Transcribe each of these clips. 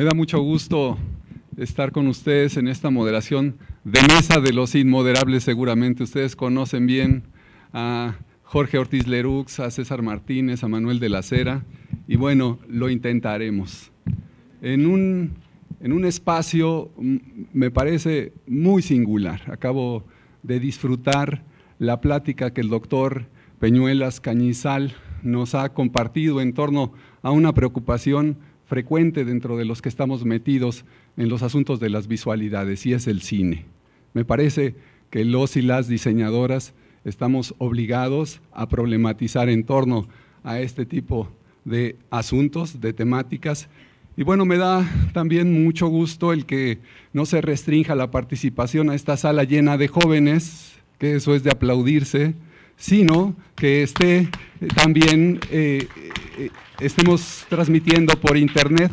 Me da mucho gusto estar con ustedes en esta moderación de mesa de los inmoderables seguramente. Ustedes conocen bien a Jorge Ortiz Lerux, a César Martínez, a Manuel de la Cera y bueno, lo intentaremos. En un, en un espacio me parece muy singular. Acabo de disfrutar la plática que el doctor Peñuelas Cañizal nos ha compartido en torno a una preocupación frecuente dentro de los que estamos metidos en los asuntos de las visualidades, y es el cine. Me parece que los y las diseñadoras estamos obligados a problematizar en torno a este tipo de asuntos, de temáticas. Y bueno, me da también mucho gusto el que no se restrinja la participación a esta sala llena de jóvenes, que eso es de aplaudirse, sino que esté eh, también eh, eh, estemos transmitiendo por internet,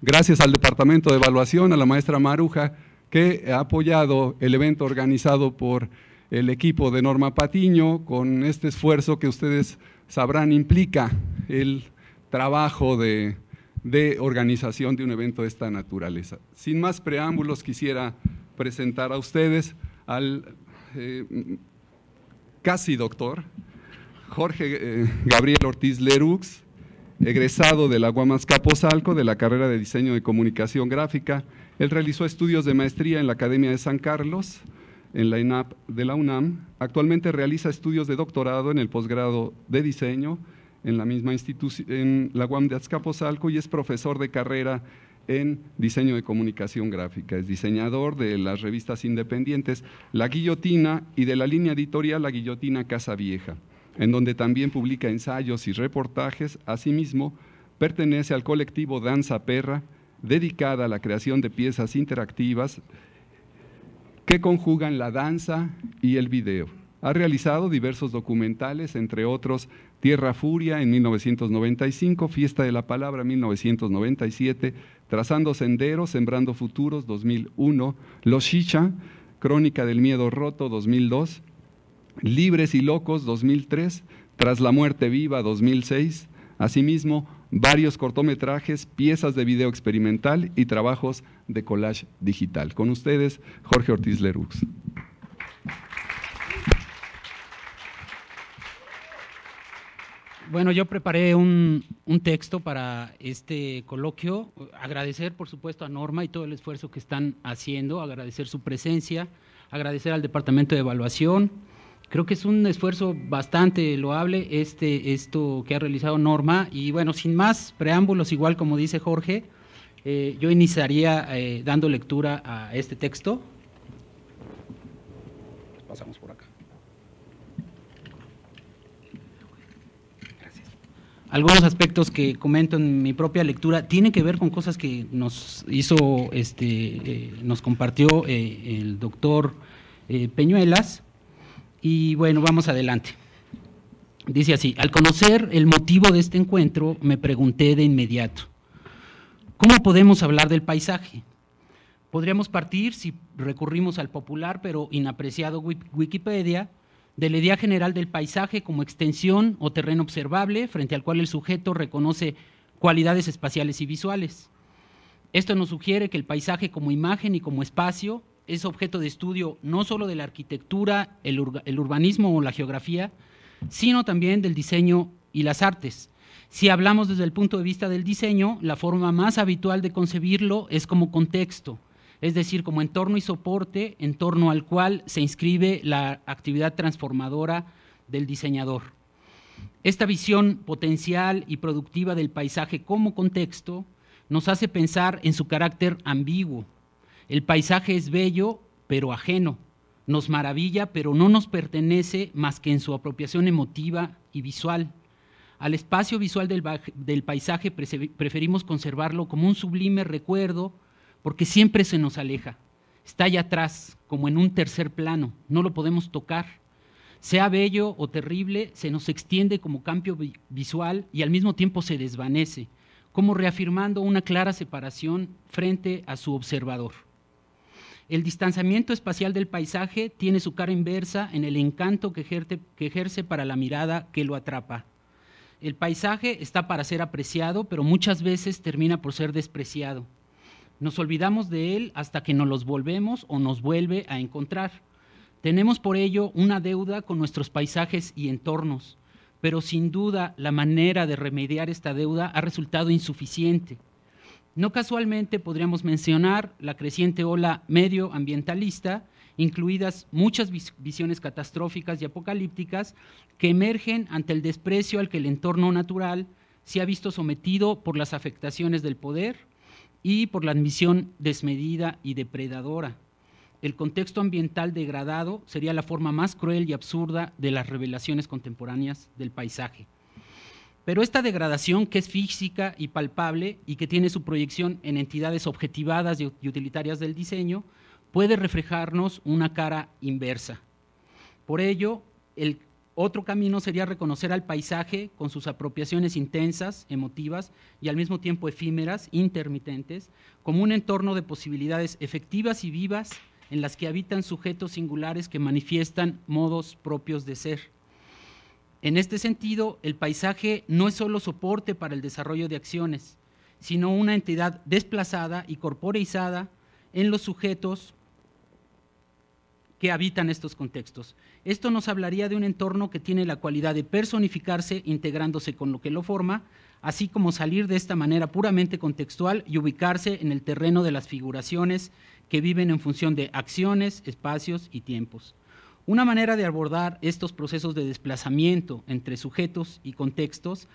gracias al Departamento de Evaluación, a la maestra Maruja, que ha apoyado el evento organizado por el equipo de Norma Patiño con este esfuerzo que ustedes sabrán implica el trabajo de, organización de un evento de esta naturaleza. Sin más preámbulos, quisiera presentar a ustedes al casi doctor, Jorge eh, Gabriel Ortiz Lerux, egresado de la UAM Capozalco de la carrera de Diseño de Comunicación Gráfica. Él realizó estudios de maestría en la Academia de San Carlos, en la ENAP de la UNAM. Actualmente realiza estudios de doctorado en el posgrado de diseño en la misma institución, en la UAM de Azcapotzalco y es profesor de carrera en diseño de comunicación gráfica. Es diseñador de las revistas independientes La Guillotina y de la línea editorial La Guillotina Casa Vieja, en donde también publica ensayos y reportajes. Asimismo, pertenece al colectivo Danza Perra, dedicada a la creación de piezas interactivas que conjugan la danza y el video. Ha realizado diversos documentales, entre otros Tierra Furia en 1995, Fiesta de la Palabra en 1997, Trazando Senderos, Sembrando Futuros, 2001, Los Chicha, Crónica del Miedo Roto, 2002, Libres y Locos, 2003, Tras la Muerte Viva, 2006, asimismo varios cortometrajes, piezas de video experimental y trabajos de collage digital. Con ustedes, Jorge Ortiz Lerux. Bueno, yo preparé un, texto para este coloquio. Agradecer, por supuesto, a Norma y todo el esfuerzo que están haciendo, agradecer su presencia, agradecer al Departamento de Evaluación. Creo que es un esfuerzo bastante loable este, esto que ha realizado Norma. Y bueno, sin más preámbulos, igual como dice Jorge, eh, yo iniciaría eh, dando lectura a este texto. algunos aspectos que comento en mi propia lectura tienen que ver con cosas que nos hizo, este, eh, nos compartió eh, el doctor eh, Peñuelas. Y bueno, vamos adelante. Dice así, al conocer el motivo de este encuentro, me pregunté de inmediato, ¿cómo podemos hablar del paisaje? Podríamos partir, si recurrimos al popular pero inapreciado Wikipedia, de la idea general del paisaje como extensión o terreno observable frente al cual el sujeto reconoce cualidades espaciales y visuales. Esto nos sugiere que el paisaje como imagen y como espacio es objeto de estudio no solo de la arquitectura, el urbanismo o la geografía, sino también del diseño y las artes. Si hablamos desde el punto de vista del diseño, la forma más habitual de concebirlo es como contexto, es decir, como entorno y soporte en torno al cual se inscribe la actividad transformadora del diseñador. Esta visión potencial y productiva del paisaje como contexto nos hace pensar en su carácter ambiguo. El paisaje es bello, pero ajeno. Nos maravilla, pero no nos pertenece más que en su apropiación emotiva y visual. Al espacio visual del, paisaje preferimos conservarlo como un sublime recuerdo porque siempre se nos aleja. Está allá atrás, como en un tercer plano, no lo podemos tocar. Sea bello o terrible, se nos extiende como cambio visual y al mismo tiempo se desvanece, como reafirmando una clara separación frente a su observador. El distanciamiento espacial del paisaje tiene su cara inversa en el encanto que ejerce, para la mirada que lo atrapa. El paisaje está para ser apreciado, pero muchas veces termina por ser despreciado. Nos olvidamos de Él hasta que nos los volvemos o nos vuelve a encontrar. Tenemos por ello una deuda con nuestros paisajes y entornos, pero sin duda la manera de remediar esta deuda ha resultado insuficiente. No casualmente podríamos mencionar la creciente ola medioambientalista, incluidas muchas visiones catastróficas y apocalípticas que emergen ante el desprecio al que el entorno natural se ha visto sometido por las afectaciones del poder y por la admisión desmedida y depredadora. El contexto ambiental degradado sería la forma más cruel y absurda de las revelaciones contemporáneas del paisaje. Pero esta degradación, que es física y palpable y que tiene su proyección en entidades objetivadas y utilitarias del diseño, puede reflejarnos una cara inversa. Por ello, el otro camino sería reconocer al paisaje con sus apropiaciones intensas, emotivas y al mismo tiempo efímeras, intermitentes, como un entorno de posibilidades efectivas y vivas en las que habitan sujetos singulares que manifiestan modos propios de ser. En este sentido, el paisaje no es solo soporte para el desarrollo de acciones, sino una entidad desplazada y corporeizada en los sujetos que habitan estos contextos. Esto nos hablaría de un entorno que tiene la cualidad de personificarse integrándose con lo que lo forma, así como salir de esta manera puramente contextual y ubicarse en el terreno de las figuraciones que viven en función de acciones, espacios y tiempos. Una manera de abordar estos procesos de desplazamiento entre sujetos y contextos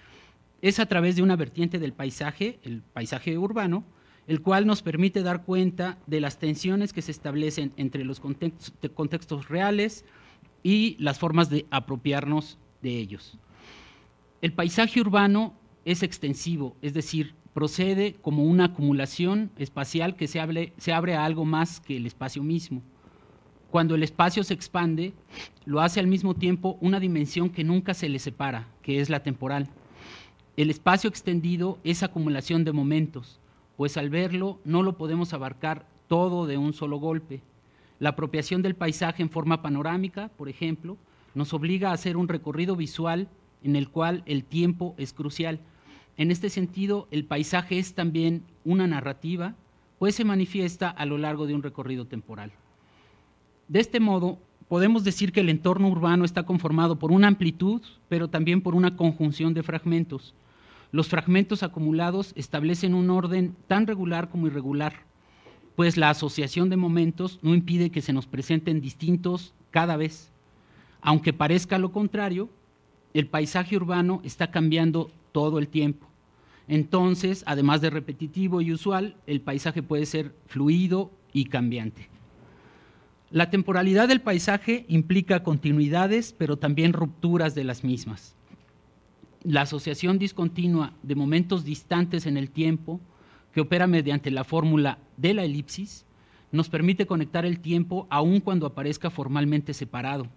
es a través de una vertiente del paisaje, el paisaje urbano, el cual nos permite dar cuenta de las tensiones que se establecen entre los contextos, reales y las formas de apropiarnos de ellos. El paisaje urbano es extensivo, es decir, procede como una acumulación espacial que se abre a algo más que el espacio mismo. Cuando el espacio se expande, lo hace al mismo tiempo una dimensión que nunca se le separa, que es la temporal. El espacio extendido es acumulación de momentos, pues al verlo no lo podemos abarcar todo de un solo golpe. La apropiación del paisaje en forma panorámica, por ejemplo, nos obliga a hacer un recorrido visual en el cual el tiempo es crucial. En este sentido, el paisaje es también una narrativa, pues se manifiesta a lo largo de un recorrido temporal. De este modo, podemos decir que el entorno urbano está conformado por una amplitud, pero también por una conjunción de fragmentos. Los fragmentos acumulados establecen un orden tan regular como irregular, pues la asociación de momentos no impide que se nos presenten distintos cada vez. Aunque parezca lo contrario, el paisaje urbano está cambiando todo el tiempo. Entonces, además de repetitivo y usual, el paisaje puede ser fluido y cambiante. La temporalidad del paisaje implica continuidades, pero también rupturas de las mismas la asociación discontinua de momentos distantes en el tiempo, que opera mediante la fórmula de la elipsis, nos permite conectar el tiempo aun cuando aparezca formalmente separado.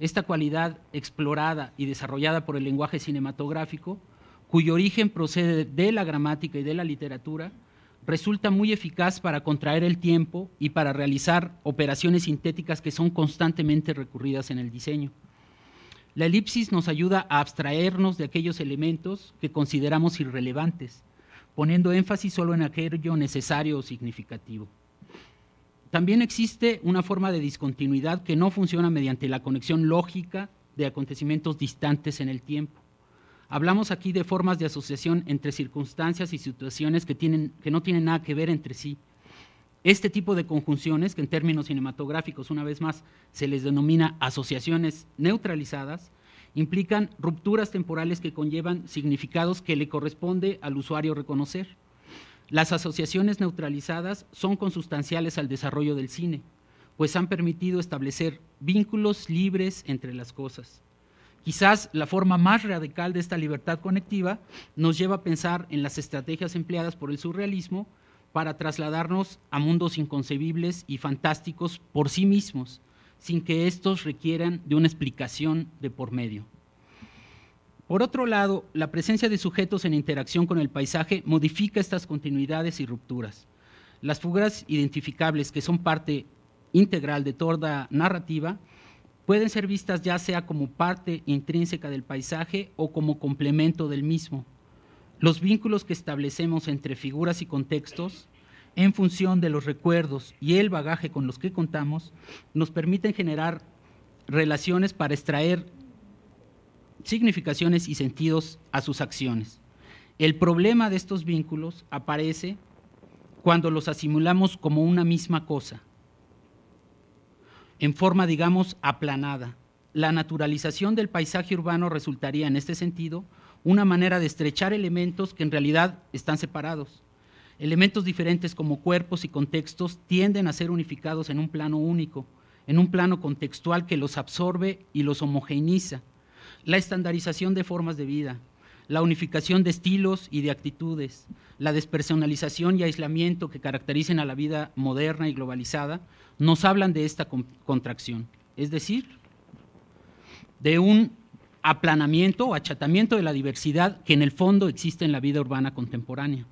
Esta cualidad explorada y desarrollada por el lenguaje cinematográfico, cuyo origen procede de la gramática y de la literatura, resulta muy eficaz para contraer el tiempo y para realizar operaciones sintéticas que son constantemente recurridas en el diseño. La elipsis nos ayuda a abstraernos de aquellos elementos que consideramos irrelevantes, poniendo énfasis solo en aquello necesario o significativo. También existe una forma de discontinuidad que no funciona mediante la conexión lógica de acontecimientos distantes en el tiempo. Hablamos aquí de formas de asociación entre circunstancias y situaciones que, que no tienen nada que ver entre sí, este tipo de conjunciones, que en términos cinematográficos una vez más se les denomina asociaciones neutralizadas, implican rupturas temporales que conllevan significados que le corresponde al usuario reconocer. Las asociaciones neutralizadas son consustanciales al desarrollo del cine, pues han permitido establecer vínculos libres entre las cosas. Quizás la forma más radical de esta libertad conectiva nos lleva a pensar en las estrategias empleadas por el surrealismo para trasladarnos a mundos inconcebibles y fantásticos por sí mismos, sin que estos requieran de una explicación de por medio. Por otro lado, la presencia de sujetos en interacción con el paisaje modifica estas continuidades y rupturas. Las fugas identificables, que son parte integral de toda narrativa, pueden ser vistas ya sea como parte intrínseca del paisaje o como complemento del mismo los vínculos que establecemos entre figuras y contextos en función de los recuerdos y el bagaje con los que contamos, nos permiten generar relaciones para extraer significaciones y sentidos a sus acciones. El problema de estos vínculos aparece cuando los asimilamos como una misma cosa, en forma, digamos, aplanada. La naturalización del paisaje urbano resultaría, en este sentido, una manera de estrechar elementos que en realidad están separados. Elementos diferentes como cuerpos y contextos tienden a ser unificados en un plano único, en un plano contextual que los absorbe y los homogeneiza. La estandarización de formas de vida, la unificación de estilos y de actitudes, la despersonalización y aislamiento que caracterizan a la vida moderna y globalizada, nos hablan de esta contracción, es decir, de un aplanamiento o achatamiento de la diversidad que en el fondo existe en la vida urbana contemporánea.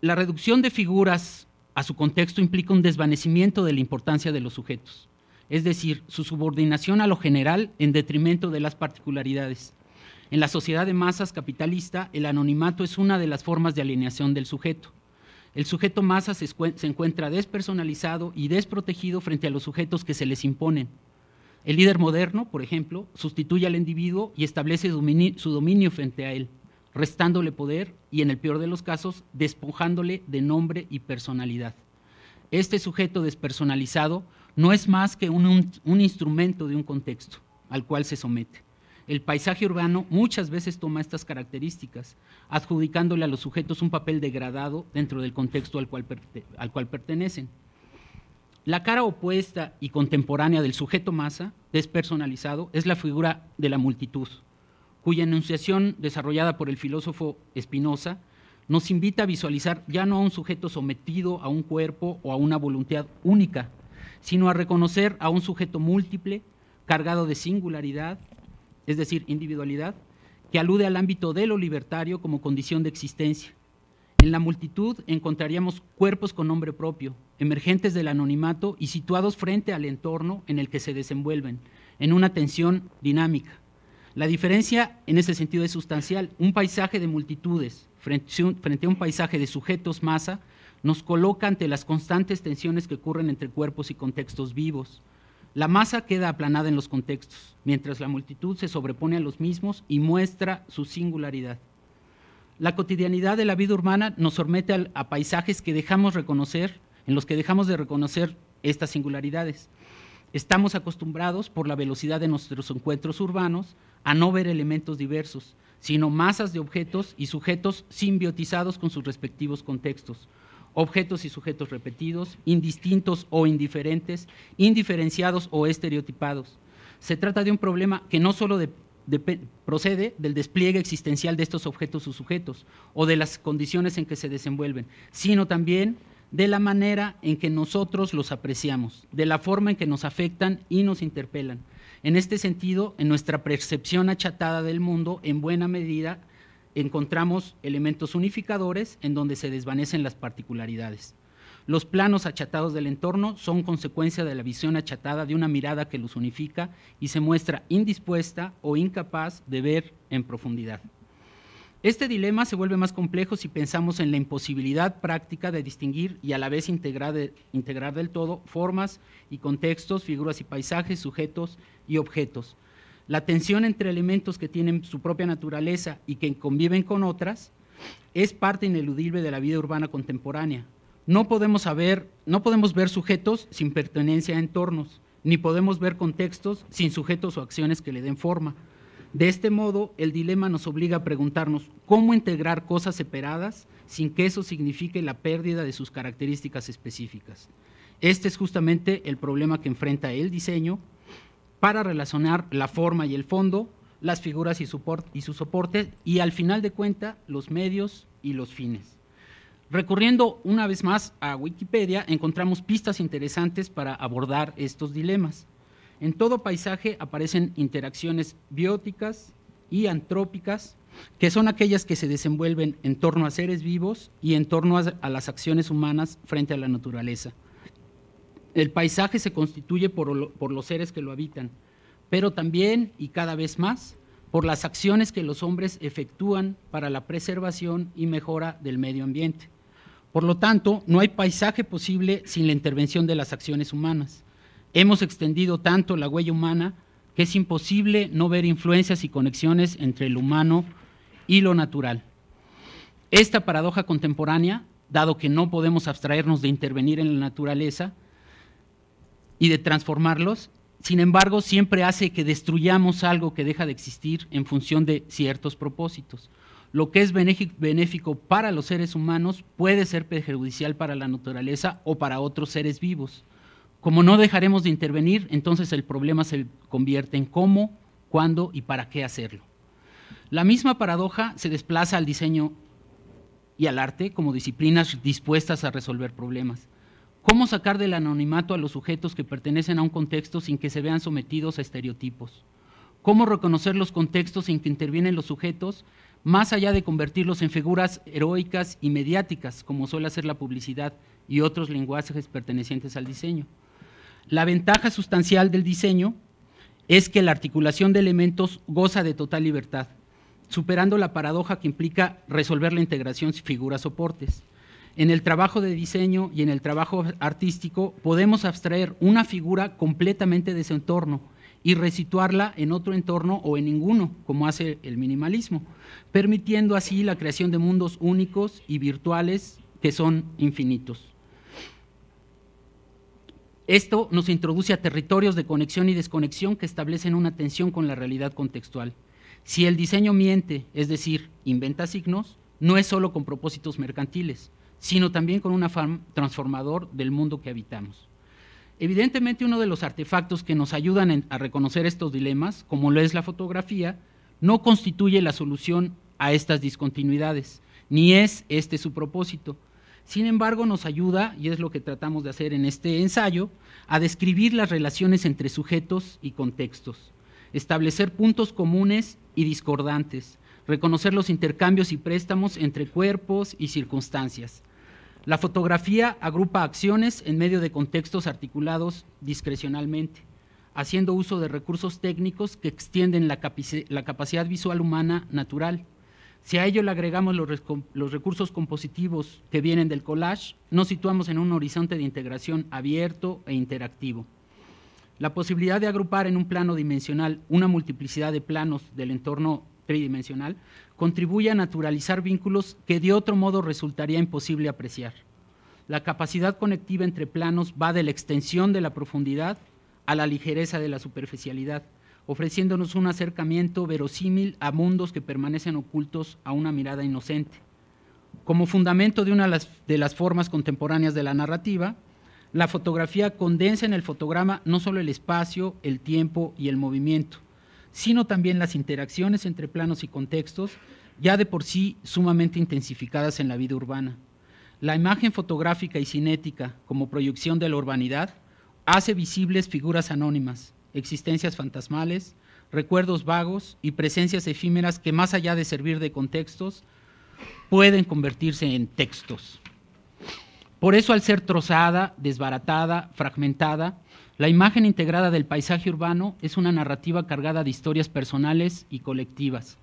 La reducción de figuras a su contexto implica un desvanecimiento de la importancia de los sujetos, es decir, su subordinación a lo general en detrimento de las particularidades. En la sociedad de masas capitalista, el anonimato es una de las formas de alineación del sujeto. El sujeto masa se, encuentra despersonalizado y desprotegido frente a los sujetos que se les imponen, el líder moderno, por ejemplo, sustituye al individuo y establece su dominio frente a él, restándole poder y, en el peor de los casos, despojándole de nombre y personalidad. Este sujeto despersonalizado no es más que un, instrumento de un contexto al cual se somete. El paisaje urbano muchas veces toma estas características, adjudicándole a los sujetos un papel degradado dentro del contexto al cual pertenecen. La cara opuesta y contemporánea del sujeto masa, despersonalizado, es la figura de la multitud, cuya enunciación desarrollada por el filósofo Espinosa, nos invita a visualizar ya no a un sujeto sometido a un cuerpo o a una voluntad única, sino a reconocer a un sujeto múltiple, cargado de singularidad, es decir, individualidad, que alude al ámbito de lo libertario como condición de existencia. En la multitud encontraríamos cuerpos con nombre propio, emergentes del anonimato y situados frente al entorno en el que se desenvuelven, en una tensión dinámica. La diferencia en ese sentido es sustancial. Un paisaje de multitudes frente a un paisaje de sujetos masa nos coloca ante las constantes tensiones que ocurren entre cuerpos y contextos vivos. La masa queda aplanada en los contextos, mientras la multitud se sobrepone a los mismos y muestra su singularidad. La cotidianidad de la vida urbana nos somete a paisajes que dejamos reconocer en los que dejamos de reconocer estas singularidades. Estamos acostumbrados, por la velocidad de nuestros encuentros urbanos, a no ver elementos diversos, sino masas de objetos y sujetos simbiotizados con sus respectivos contextos, objetos y sujetos repetidos, indistintos o indiferentes, indiferenciados o estereotipados. Se trata de un problema que no solo procede del despliegue existencial de estos objetos o sujetos o de las condiciones en que se desenvuelven, sino también de la manera en que nosotros los apreciamos, de la forma en que nos afectan y nos interpelan. En este sentido, en nuestra percepción achatada del mundo, en buena medida, encontramos elementos unificadores en donde se desvanecen las particularidades. Los planos achatados del entorno son consecuencia de la visión achatada de una mirada que los unifica y se muestra indispuesta o incapaz de ver en profundidad. Este dilema se vuelve más complejo si pensamos en la imposibilidad práctica de distinguir y a la vez integrar, del todo formas y contextos, figuras y paisajes, sujetos y objetos. La tensión entre elementos que tienen su propia naturaleza y que conviven con otras es parte ineludible de la vida urbana contemporánea. No podemos, no podemos ver sujetos sin pertenencia a entornos, ni podemos ver contextos sin sujetos o acciones que le den forma. De este modo, el dilema nos obliga a preguntarnos cómo integrar cosas separadas sin que eso signifique la pérdida de sus características específicas. Este es justamente el problema que enfrenta el diseño para relacionar la forma y el fondo, las figuras y, su soporte y al final de cuenta los medios y los fines. Recurriendo una vez más a Wikipedia, encontramos pistas interesantes para abordar estos dilemas. En todo paisaje aparecen interacciones bióticas y antrópicas, que son aquellas que se desenvuelven en torno a seres vivos y en torno a, las acciones humanas frente a la naturaleza. El paisaje se constituye por, los seres que lo habitan, pero también y cada vez más por las acciones que los hombres efectúan para la preservación y mejora del medio ambiente. Por lo tanto, no hay paisaje posible sin la intervención de las acciones humanas. Hemos extendido tanto la huella humana que es imposible no ver influencias y conexiones entre el humano y lo natural. Esta paradoja contemporánea, dado que no podemos abstraernos de intervenir en la naturaleza y de transformarlos, sin embargo, siempre hace que destruyamos algo que deja de existir en función de ciertos propósitos. Lo que es benéfico para los seres humanos puede ser perjudicial para la naturaleza o para otros seres vivos. Como no dejaremos de intervenir, entonces el problema se convierte en cómo, cuándo y para qué hacerlo. La misma paradoja se desplaza al diseño y al arte como disciplinas dispuestas a resolver problemas. ¿Cómo sacar del anonimato a los sujetos que pertenecen a un contexto sin que se vean sometidos a estereotipos? ¿Cómo reconocer los contextos en que intervienen los sujetos, más allá de convertirlos en figuras heroicas y mediáticas, como suele hacer la publicidad y otros lenguajes pertenecientes al diseño? La ventaja sustancial del diseño es que la articulación de elementos goza de total libertad, superando la paradoja que implica resolver la integración figuras soportes En el trabajo de diseño y en el trabajo artístico podemos abstraer una figura completamente de su entorno y resituarla en otro entorno o en ninguno, como hace el minimalismo, permitiendo así la creación de mundos únicos y virtuales que son infinitos. Esto nos introduce a territorios de conexión y desconexión que establecen una tensión con la realidad contextual. Si el diseño miente, es decir, inventa signos, no es solo con propósitos mercantiles, sino también con un afán transformador del mundo que habitamos. Evidentemente uno de los artefactos que nos ayudan a reconocer estos dilemas, como lo es la fotografía, no constituye la solución a estas discontinuidades, ni es este su propósito, sin embargo, nos ayuda, y es lo que tratamos de hacer en este ensayo, a describir las relaciones entre sujetos y contextos, establecer puntos comunes y discordantes, reconocer los intercambios y préstamos entre cuerpos y circunstancias. La fotografía agrupa acciones en medio de contextos articulados discrecionalmente, haciendo uso de recursos técnicos que extienden la, capacidad visual humana natural. Si a ello le agregamos los, recursos compositivos que vienen del collage, nos situamos en un horizonte de integración abierto e interactivo. La posibilidad de agrupar en un plano dimensional una multiplicidad de planos del entorno tridimensional contribuye a naturalizar vínculos que de otro modo resultaría imposible apreciar. La capacidad conectiva entre planos va de la extensión de la profundidad a la ligereza de la superficialidad, ofreciéndonos un acercamiento verosímil a mundos que permanecen ocultos a una mirada inocente. Como fundamento de una de las formas contemporáneas de la narrativa, la fotografía condensa en el fotograma no solo el espacio, el tiempo y el movimiento, sino también las interacciones entre planos y contextos, ya de por sí sumamente intensificadas en la vida urbana. La imagen fotográfica y cinética, como proyección de la urbanidad, hace visibles figuras anónimas, existencias fantasmales, recuerdos vagos y presencias efímeras que más allá de servir de contextos, pueden convertirse en textos. Por eso al ser trozada, desbaratada, fragmentada, la imagen integrada del paisaje urbano es una narrativa cargada de historias personales y colectivas.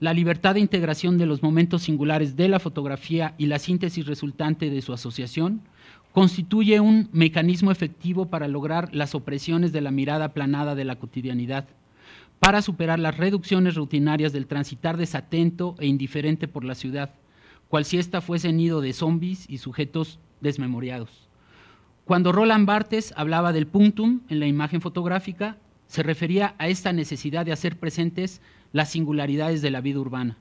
La libertad de integración de los momentos singulares de la fotografía y la síntesis resultante de su asociación constituye un mecanismo efectivo para lograr las opresiones de la mirada aplanada de la cotidianidad, para superar las reducciones rutinarias del transitar desatento e indiferente por la ciudad, cual si ésta fuese nido de zombis y sujetos desmemoriados. Cuando Roland Barthes hablaba del punctum en la imagen fotográfica, se refería a esta necesidad de hacer presentes las singularidades de la vida urbana.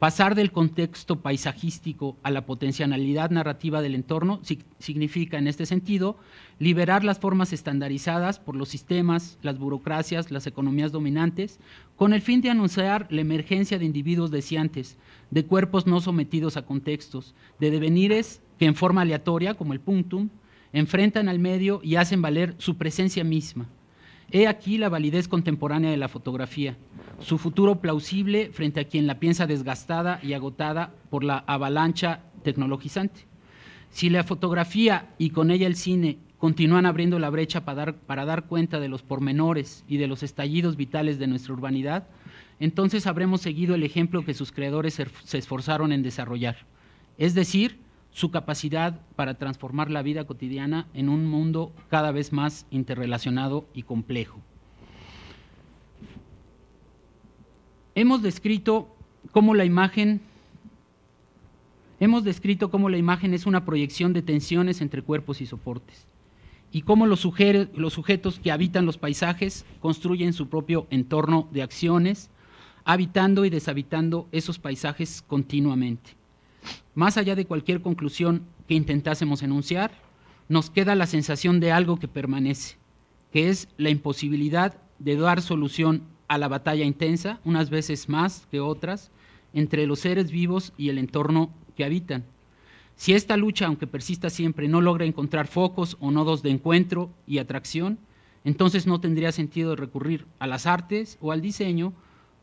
Pasar del contexto paisajístico a la potencialidad narrativa del entorno significa, en este sentido, liberar las formas estandarizadas por los sistemas, las burocracias, las economías dominantes, con el fin de anunciar la emergencia de individuos deseantes, de cuerpos no sometidos a contextos, de devenires que en forma aleatoria, como el punctum, enfrentan al medio y hacen valer su presencia misma. He aquí la validez contemporánea de la fotografía, su futuro plausible frente a quien la piensa desgastada y agotada por la avalancha tecnologizante. Si la fotografía y con ella el cine continúan abriendo la brecha para dar, para dar cuenta de los pormenores y de los estallidos vitales de nuestra urbanidad, entonces habremos seguido el ejemplo que sus creadores se esforzaron en desarrollar. Es decir, su capacidad para transformar la vida cotidiana en un mundo cada vez más interrelacionado y complejo. Hemos descrito cómo la imagen hemos descrito cómo la imagen es una proyección de tensiones entre cuerpos y soportes y cómo los, los sujetos que habitan los paisajes construyen su propio entorno de acciones, habitando y deshabitando esos paisajes continuamente. Más allá de cualquier conclusión que intentásemos enunciar, nos queda la sensación de algo que permanece, que es la imposibilidad de dar solución a la batalla intensa, unas veces más que otras, entre los seres vivos y el entorno que habitan. Si esta lucha, aunque persista siempre, no logra encontrar focos o nodos de encuentro y atracción, entonces no tendría sentido recurrir a las artes o al diseño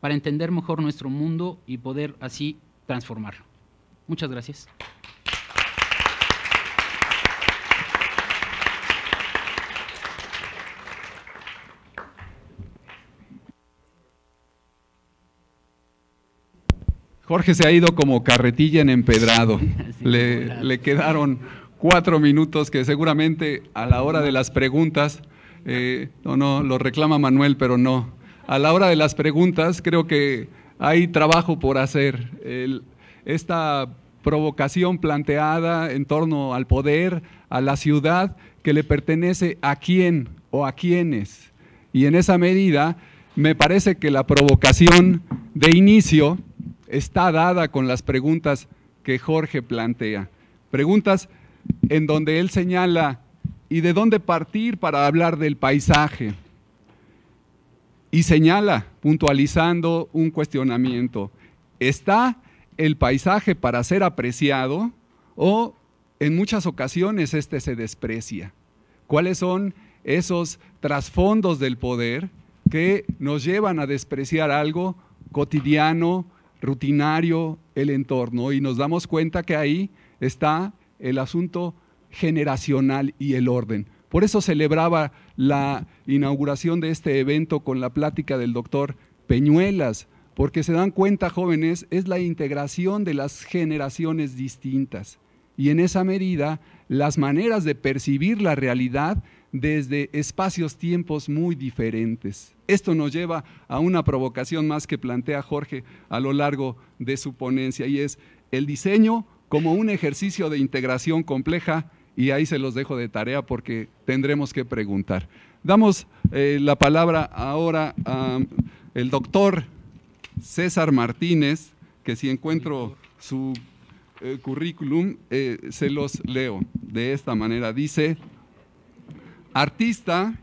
para entender mejor nuestro mundo y poder así transformarlo. Muchas gracias. Jorge se ha ido como carretilla en empedrado. Le, le, quedaron cuatro minutos que seguramente a la hora de las preguntas, eh, no, no, lo reclama Manuel, pero no. A la hora de las preguntas creo que hay trabajo por hacer. El, esta provocación planteada en torno al poder, a la ciudad que le pertenece a quién o a quiénes. Y en esa medida, me parece que la provocación de inicio está dada con las preguntas que Jorge plantea. Preguntas en donde él señala, ¿y de dónde partir para hablar del paisaje? Y señala, puntualizando un cuestionamiento, ¿está el paisaje para ser apreciado o en muchas ocasiones este se desprecia. ¿Cuáles son esos trasfondos del poder que nos llevan a despreciar algo cotidiano, rutinario, el entorno? Y nos damos cuenta que ahí está el asunto generacional y el orden. Por eso celebraba la inauguración de este evento con la plática del doctor Peñuelas, porque se dan cuenta, jóvenes, es la integración de las generaciones distintas y en esa medida las maneras de percibir la realidad desde espacios, tiempos muy diferentes. Esto nos lleva a una provocación más que plantea Jorge a lo largo de su ponencia y es el diseño como un ejercicio de integración compleja y ahí se los dejo de tarea porque tendremos que preguntar. Damos eh, la palabra ahora al doctor César Martínez, que si encuentro su eh, currículum, eh, se los leo de esta manera. Dice, artista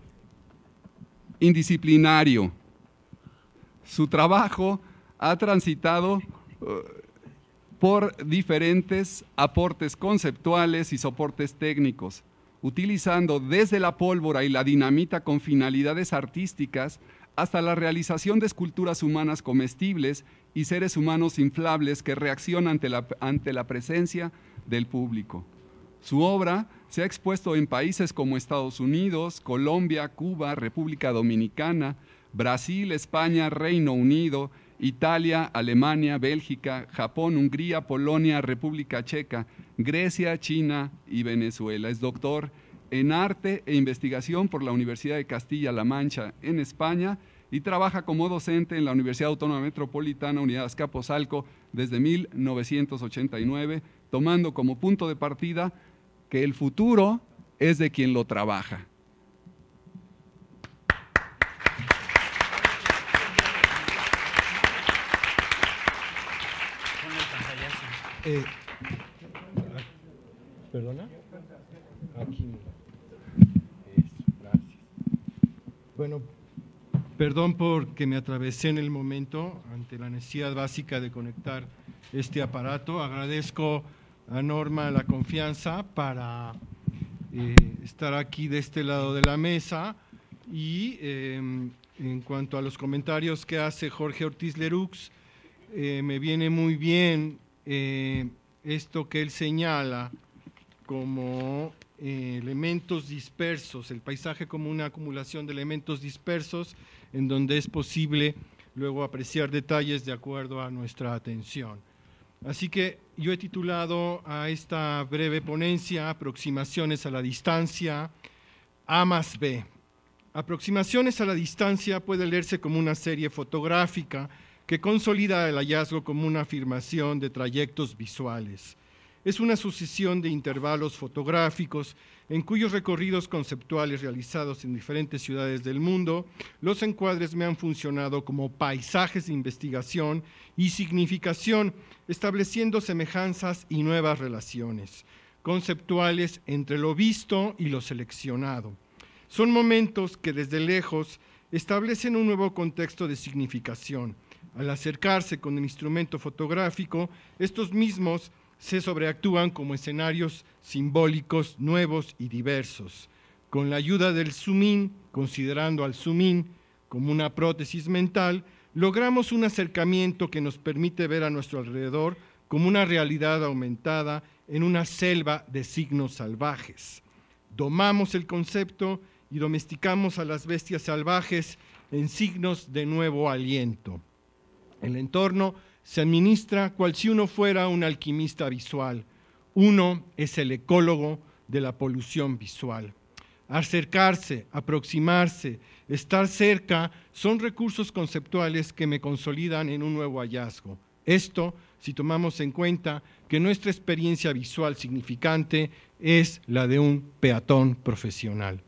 indisciplinario. Su trabajo ha transitado eh, por diferentes aportes conceptuales y soportes técnicos, utilizando desde la pólvora y la dinamita con finalidades artísticas hasta la realización de esculturas humanas comestibles y seres humanos inflables que reaccionan ante la, presencia del público. Su obra se ha expuesto en países como Estados Unidos, Colombia, Cuba, República Dominicana, Brasil, España, Reino Unido, Italia, Alemania, Bélgica, Japón, Hungría, Polonia, República Checa, Grecia, China y Venezuela. Es doctor en Arte e Investigación por la Universidad de Castilla-La Mancha en España y trabaja como docente en la Universidad Autónoma Metropolitana Unidad Azcapotzalco desde 1989, tomando como punto de partida que el futuro es de quien lo trabaja. Eh, Bueno, perdón porque me atravesé en el momento ante la necesidad básica de conectar este aparato. Agradezco a Norma la confianza para eh, estar aquí de este lado de la mesa y eh, en cuanto a los comentarios que hace Jorge Ortiz Lerux, eh, me viene muy bien esto que él señala como eh, elementos dispersos, el paisaje como una acumulación de elementos dispersos en donde es posible luego apreciar detalles de acuerdo a nuestra atención. Así que yo he titulado a esta breve ponencia Aproximaciones a la distancia A más B. Aproximaciones a la distancia puede leerse como una serie fotográfica que consolida el hallazgo como una afirmación de trayectos visuales es una sucesión de intervalos fotográficos en cuyos recorridos conceptuales realizados en diferentes ciudades del mundo, los encuadres me han funcionado como paisajes de investigación y significación, estableciendo semejanzas y nuevas relaciones conceptuales entre lo visto y lo seleccionado. Son momentos que desde lejos establecen un nuevo contexto de significación. Al acercarse con el instrumento fotográfico, estos mismos se sobreactúan como escenarios simbólicos nuevos y diversos, con la ayuda del sumín, considerando al sumín como una prótesis mental, logramos un acercamiento que nos permite ver a nuestro alrededor como una realidad aumentada en una selva de signos salvajes. Domamos el concepto y domesticamos a las bestias salvajes en signos de nuevo aliento. El entorno se administra cual si uno fuera un alquimista visual. Uno es el ecólogo de la polución visual. Acercarse, aproximarse, estar cerca son recursos conceptuales que me consolidan en un nuevo hallazgo. Esto si tomamos en cuenta que nuestra experiencia visual significante es la de un peatón profesional.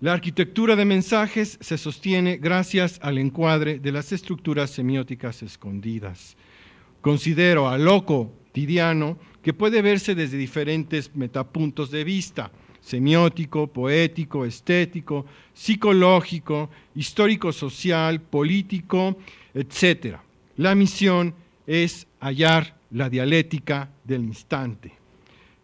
La arquitectura de mensajes se sostiene gracias al encuadre de las estructuras semióticas escondidas. Considero a Loco Tidiano que puede verse desde diferentes metapuntos de vista, semiótico, poético, estético, psicológico, histórico-social, político, etc. La misión es hallar la dialéctica del instante.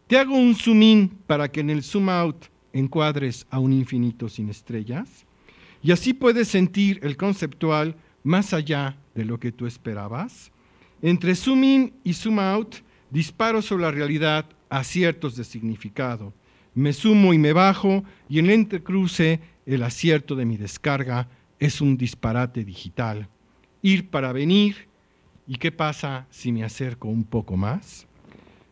Te hago un zoom in para que en el zoom out encuadres a un infinito sin estrellas, y así puedes sentir el conceptual más allá de lo que tú esperabas. Entre zoom in y zoom out, disparo sobre la realidad aciertos de significado. Me sumo y me bajo, y en el entrecruce, el acierto de mi descarga es un disparate digital. Ir para venir, ¿y qué pasa si me acerco un poco más?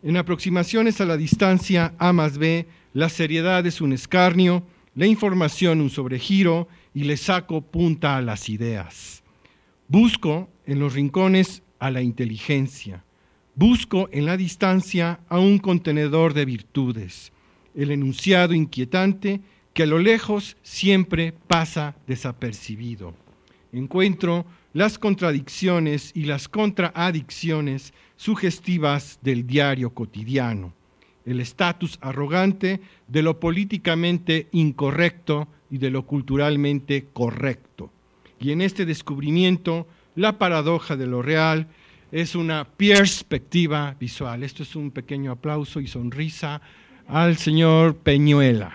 En aproximaciones a la distancia A más B, la seriedad es un escarnio, la información un sobregiro y le saco punta a las ideas. Busco en los rincones a la inteligencia. Busco en la distancia a un contenedor de virtudes, el enunciado inquietante que a lo lejos siempre pasa desapercibido. Encuentro las contradicciones y las contraadicciones sugestivas del diario cotidiano el estatus arrogante de lo políticamente incorrecto y de lo culturalmente correcto. Y en este descubrimiento, la paradoja de lo real es una perspectiva visual. Esto es un pequeño aplauso y sonrisa al señor Peñuela.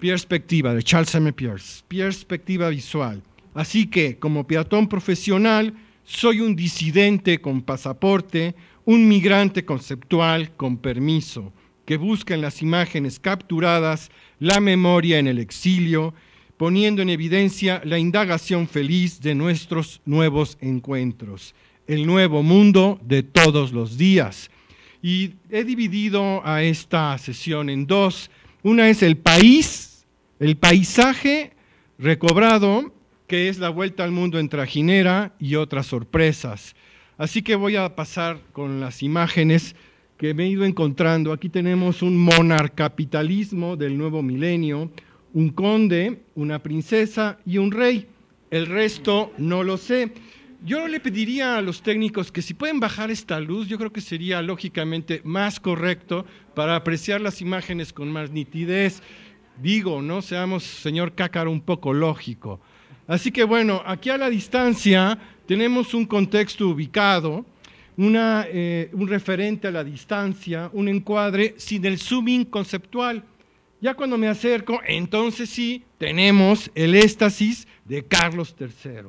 Perspectiva de Charles M. Pierce. Perspectiva visual. Así que, como peatón profesional, soy un disidente con pasaporte un migrante conceptual con permiso, que busca en las imágenes capturadas la memoria en el exilio, poniendo en evidencia la indagación feliz de nuestros nuevos encuentros, el nuevo mundo de todos los días. Y he dividido a esta sesión en dos. Una es el país, el paisaje recobrado, que es la vuelta al mundo en trajinera y otras sorpresas. Así que voy a pasar con las imágenes que me he ido encontrando. Aquí tenemos un monarcapitalismo del nuevo milenio, un conde, una princesa y un rey. El resto no lo sé. Yo le pediría a los técnicos que si pueden bajar esta luz, yo creo que sería lógicamente más correcto para apreciar las imágenes con más nitidez. Digo, no seamos, señor Cácaro, un poco lógico. Así que bueno, aquí a la distancia tenemos un contexto ubicado, eh, un referente a la distancia, un encuadre sin el zooming conceptual. Ya cuando me acerco, entonces sí, tenemos el éxtasis de Carlos III,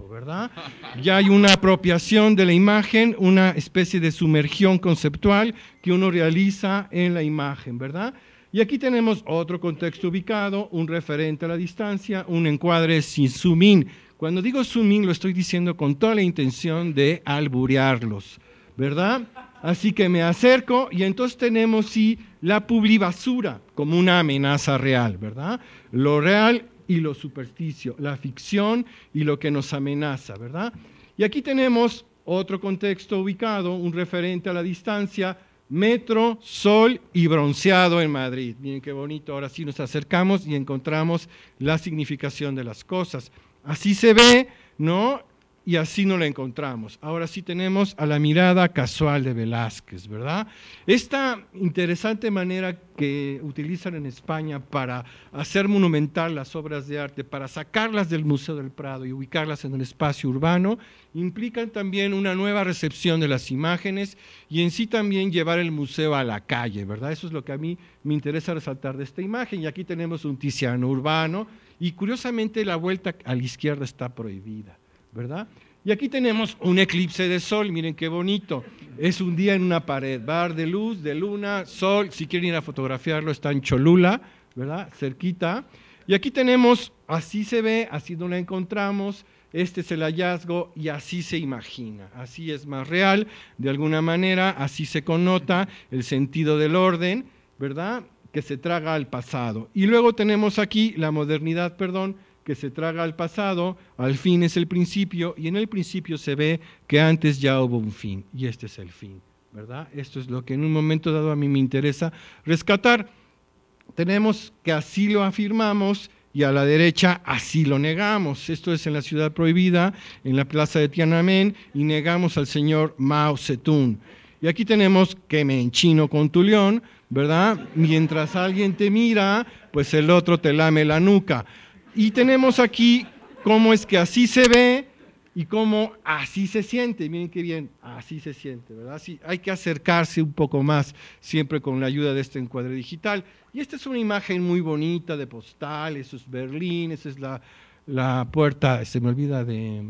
¿verdad? Ya hay una apropiación de la imagen, una especie de sumergión conceptual que uno realiza en la imagen, ¿verdad? Y aquí tenemos otro contexto ubicado, un referente a la distancia, un encuadre sin zoom Cuando digo zoom lo estoy diciendo con toda la intención de alburearlos, ¿verdad? Así que me acerco y entonces tenemos sí la publibasura como una amenaza real, ¿verdad? Lo real y lo supersticio, la ficción y lo que nos amenaza, ¿verdad? Y aquí tenemos otro contexto ubicado, un referente a la distancia, Metro, Sol y Bronceado en Madrid. Miren qué bonito, ahora sí nos acercamos y encontramos la significación de las cosas. Así se ve, ¿no? y así no la encontramos. Ahora sí tenemos a la mirada casual de Velázquez, ¿verdad? Esta interesante manera que utilizan en España para hacer monumental las obras de arte, para sacarlas del Museo del Prado y ubicarlas en el espacio urbano, implican también una nueva recepción de las imágenes y en sí también llevar el museo a la calle, ¿verdad? Eso es lo que a mí me interesa resaltar de esta imagen. Y aquí tenemos un Tiziano urbano y curiosamente la vuelta a la izquierda está prohibida. ¿verdad? Y aquí tenemos un eclipse de sol, miren qué bonito. Es un día en una pared, bar de luz, de luna, sol. Si quieren ir a fotografiarlo, está en Cholula, ¿verdad? Cerquita. Y aquí tenemos, así se ve, así no la encontramos, este es el hallazgo y así se imagina, así es más real, de alguna manera, así se connota el sentido del orden, ¿verdad? Que se traga al pasado. Y luego tenemos aquí la modernidad, perdón, que se traga al pasado, al fin es el principio, y en el principio se ve que antes ya hubo un fin, y este es el fin, ¿verdad? Esto es lo que en un momento dado a mí me interesa rescatar. Tenemos que así lo afirmamos y a la derecha así lo negamos. Esto es en la ciudad prohibida, en la plaza de Tiananmen, y negamos al señor Mao Zedong. Y aquí tenemos que me enchino con tu león, ¿verdad? Mientras alguien te mira, pues el otro te lame la nuca. Y tenemos aquí cómo es que así se ve y cómo así se siente. Miren qué bien, así se siente, ¿verdad? hay que acercarse un poco más, siempre con la ayuda de este encuadre digital. Y esta es una imagen muy bonita de postal, eso es Berlín, esa es la la puerta, se me olvida, de,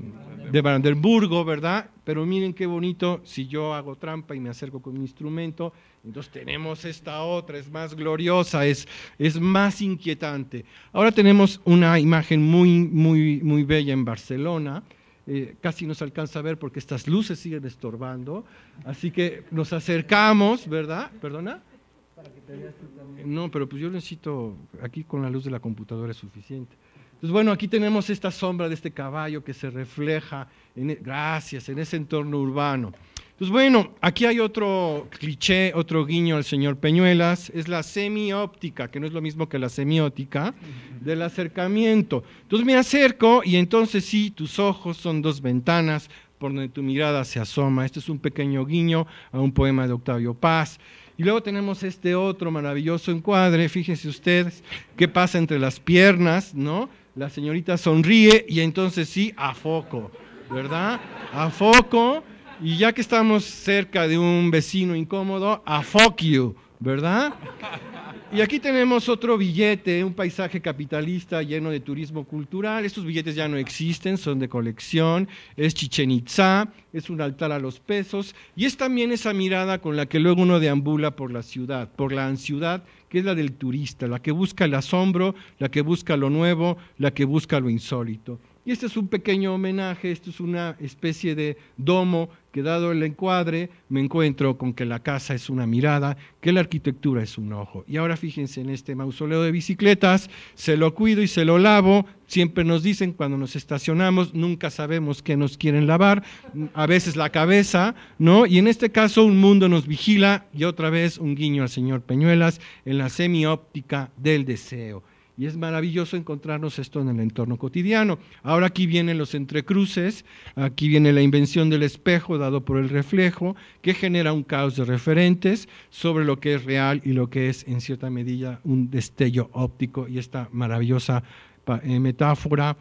de Brandenburgo, ¿verdad? Pero miren qué bonito, si yo hago trampa y me acerco con mi instrumento, entonces tenemos esta otra, es más gloriosa, es, es más inquietante. Ahora tenemos una imagen muy, muy, muy bella en Barcelona. Eh, casi nos alcanza a ver porque estas luces siguen estorbando. Así que nos acercamos, ¿verdad? ¿Perdona? No, pero pues yo necesito, aquí con la luz de la computadora es suficiente. Entonces, bueno, aquí tenemos esta sombra de este caballo que se refleja, en, e, gracias, en ese entorno urbano. Pues bueno, aquí hay otro cliché, otro guiño al señor Peñuelas, es la semióptica, que no es lo mismo que la semiótica, del acercamiento. Entonces me acerco y entonces sí, tus ojos son dos ventanas por donde tu mirada se asoma. Este es un pequeño guiño a un poema de Octavio Paz. Y luego tenemos este otro maravilloso encuadre, fíjense ustedes, qué pasa entre las piernas, ¿no? la señorita sonríe y entonces sí, a foco, ¿verdad? A foco. Y ya que estamos cerca de un vecino incómodo, a fuck ¿verdad? Y aquí tenemos otro billete, un paisaje capitalista lleno de turismo cultural. Estos billetes ya no existen, son de colección. Es Chichen Itza, es un altar a los pesos. Y es también esa mirada con la que luego uno deambula por la ciudad, por la ansiedad que es la del turista, la que busca el asombro, la que busca lo nuevo, la que busca lo insólito. Y este es un pequeño homenaje, esto es una especie de domo que dado el encuadre me encuentro con que la casa es una mirada, que la arquitectura es un ojo. Y ahora fíjense en este mausoleo de bicicletas, se lo cuido y se lo lavo, siempre nos dicen cuando nos estacionamos, nunca sabemos qué nos quieren lavar, a veces la cabeza, ¿no? Y en este caso un mundo nos vigila y otra vez un guiño al señor Peñuelas en la semióptica del deseo. Y es maravilloso encontrarnos esto en el entorno cotidiano. Ahora aquí vienen los entrecruces, aquí viene la invención del espejo dado por el reflejo, que genera un caos de referentes sobre lo que es real y lo que es en cierta medida un destello óptico y esta maravillosa eh, metáfora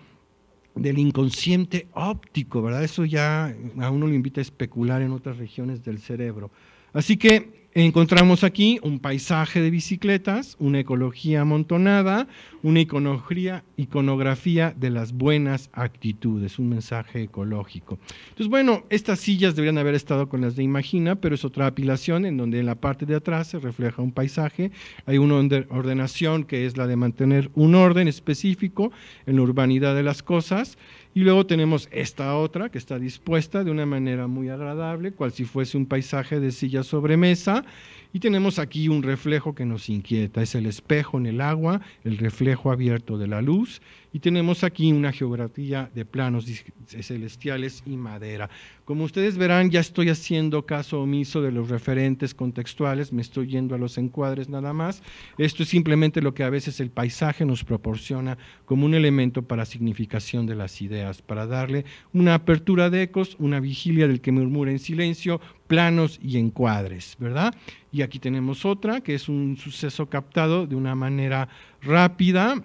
del inconsciente óptico, ¿verdad? Eso ya a uno lo invita a especular en otras regiones del cerebro. Así que Encontramos aquí un paisaje de bicicletas, una ecología amontonada, una iconografía, iconografía, de las buenas actitudes, un mensaje ecológico. Entonces, bueno, estas sillas deberían haber estado con las de Imagina, pero es otra apilación en donde en la parte de atrás se refleja un paisaje. Hay una ordenación que es la de mantener un orden específico en la urbanidad de las cosas. Y luego tenemos esta otra que está dispuesta de una manera muy agradable, cual si fuese un paisaje de silla sobre mesa. Y tenemos aquí un reflejo que nos inquieta. Es el espejo en el agua, el reflejo abierto de la luz y tenemos aquí una geografía de planos celestiales y madera. Como ustedes verán, ya estoy haciendo caso omiso de los referentes contextuales, me estoy yendo a los encuadres nada más. Esto es simplemente lo que a veces el paisaje nos proporciona como un elemento para significación de las ideas, para darle una apertura de ecos, una vigilia del que murmura en silencio, planos y encuadres, ¿verdad? Y aquí tenemos otra que es un suceso captado de una manera rápida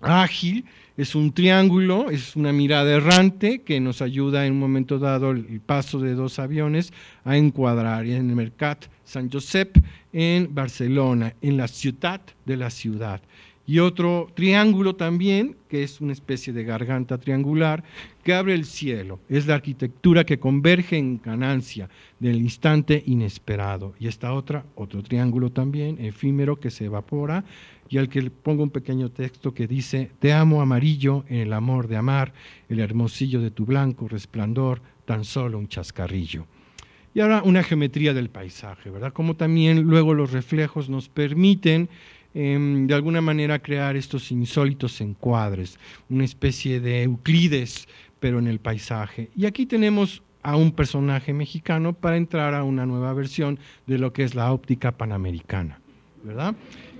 ágil, es un triángulo, es una mirada errante que nos ayuda en un momento dado el paso de dos aviones a encuadrar en el Mercat San Josep en Barcelona, en la ciudad de la ciudad y otro triángulo también, que es una especie de garganta triangular, que abre el cielo. Es la arquitectura que converge en ganancia del instante inesperado. Y esta otra, otro triángulo también, efímero, que se evapora, y al que le pongo un pequeño texto que dice, te amo amarillo en el amor de amar, el hermosillo de tu blanco resplandor, tan solo un chascarrillo. Y ahora una geometría del paisaje, ¿verdad? Como también luego los reflejos nos permiten Em, de alguna manera crear estos insólitos encuadres, una especie de Euclides, pero en el paisaje. Y aquí tenemos a un personaje mexicano para entrar a una nueva versión de lo que es la óptica panamericana,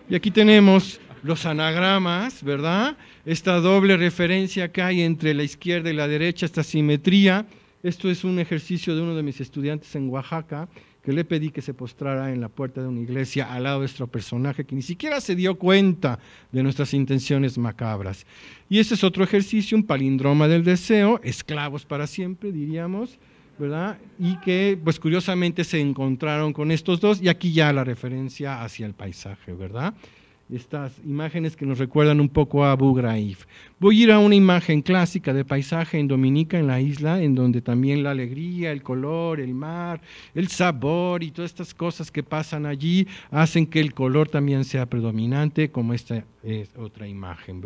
Y aquí tenemos los anagramas, ¿verdad? Esta doble referencia que hay entre la izquierda y la derecha, esta simetría. Esto es un ejercicio de uno de mis estudiantes en Oaxaca, que le pedí que se postrara en la puerta de una iglesia al lado de nuestro personaje que ni siquiera se dio cuenta de nuestras intenciones macabras. Y ese es otro ejercicio, un palindroma del deseo, esclavos para siempre, diríamos, ¿verdad? Y que, pues curiosamente, se encontraron con estos dos y aquí ya la referencia hacia el paisaje, ¿verdad? estas imágenes que nos recuerdan un poco a Ghraib. Voy a ir a una imagen clásica de paisaje en Dominica, en la isla, en donde también la alegría, el color, el mar, el sabor y todas estas cosas que pasan allí hacen que el color también sea predominante, como esta es otra imagen.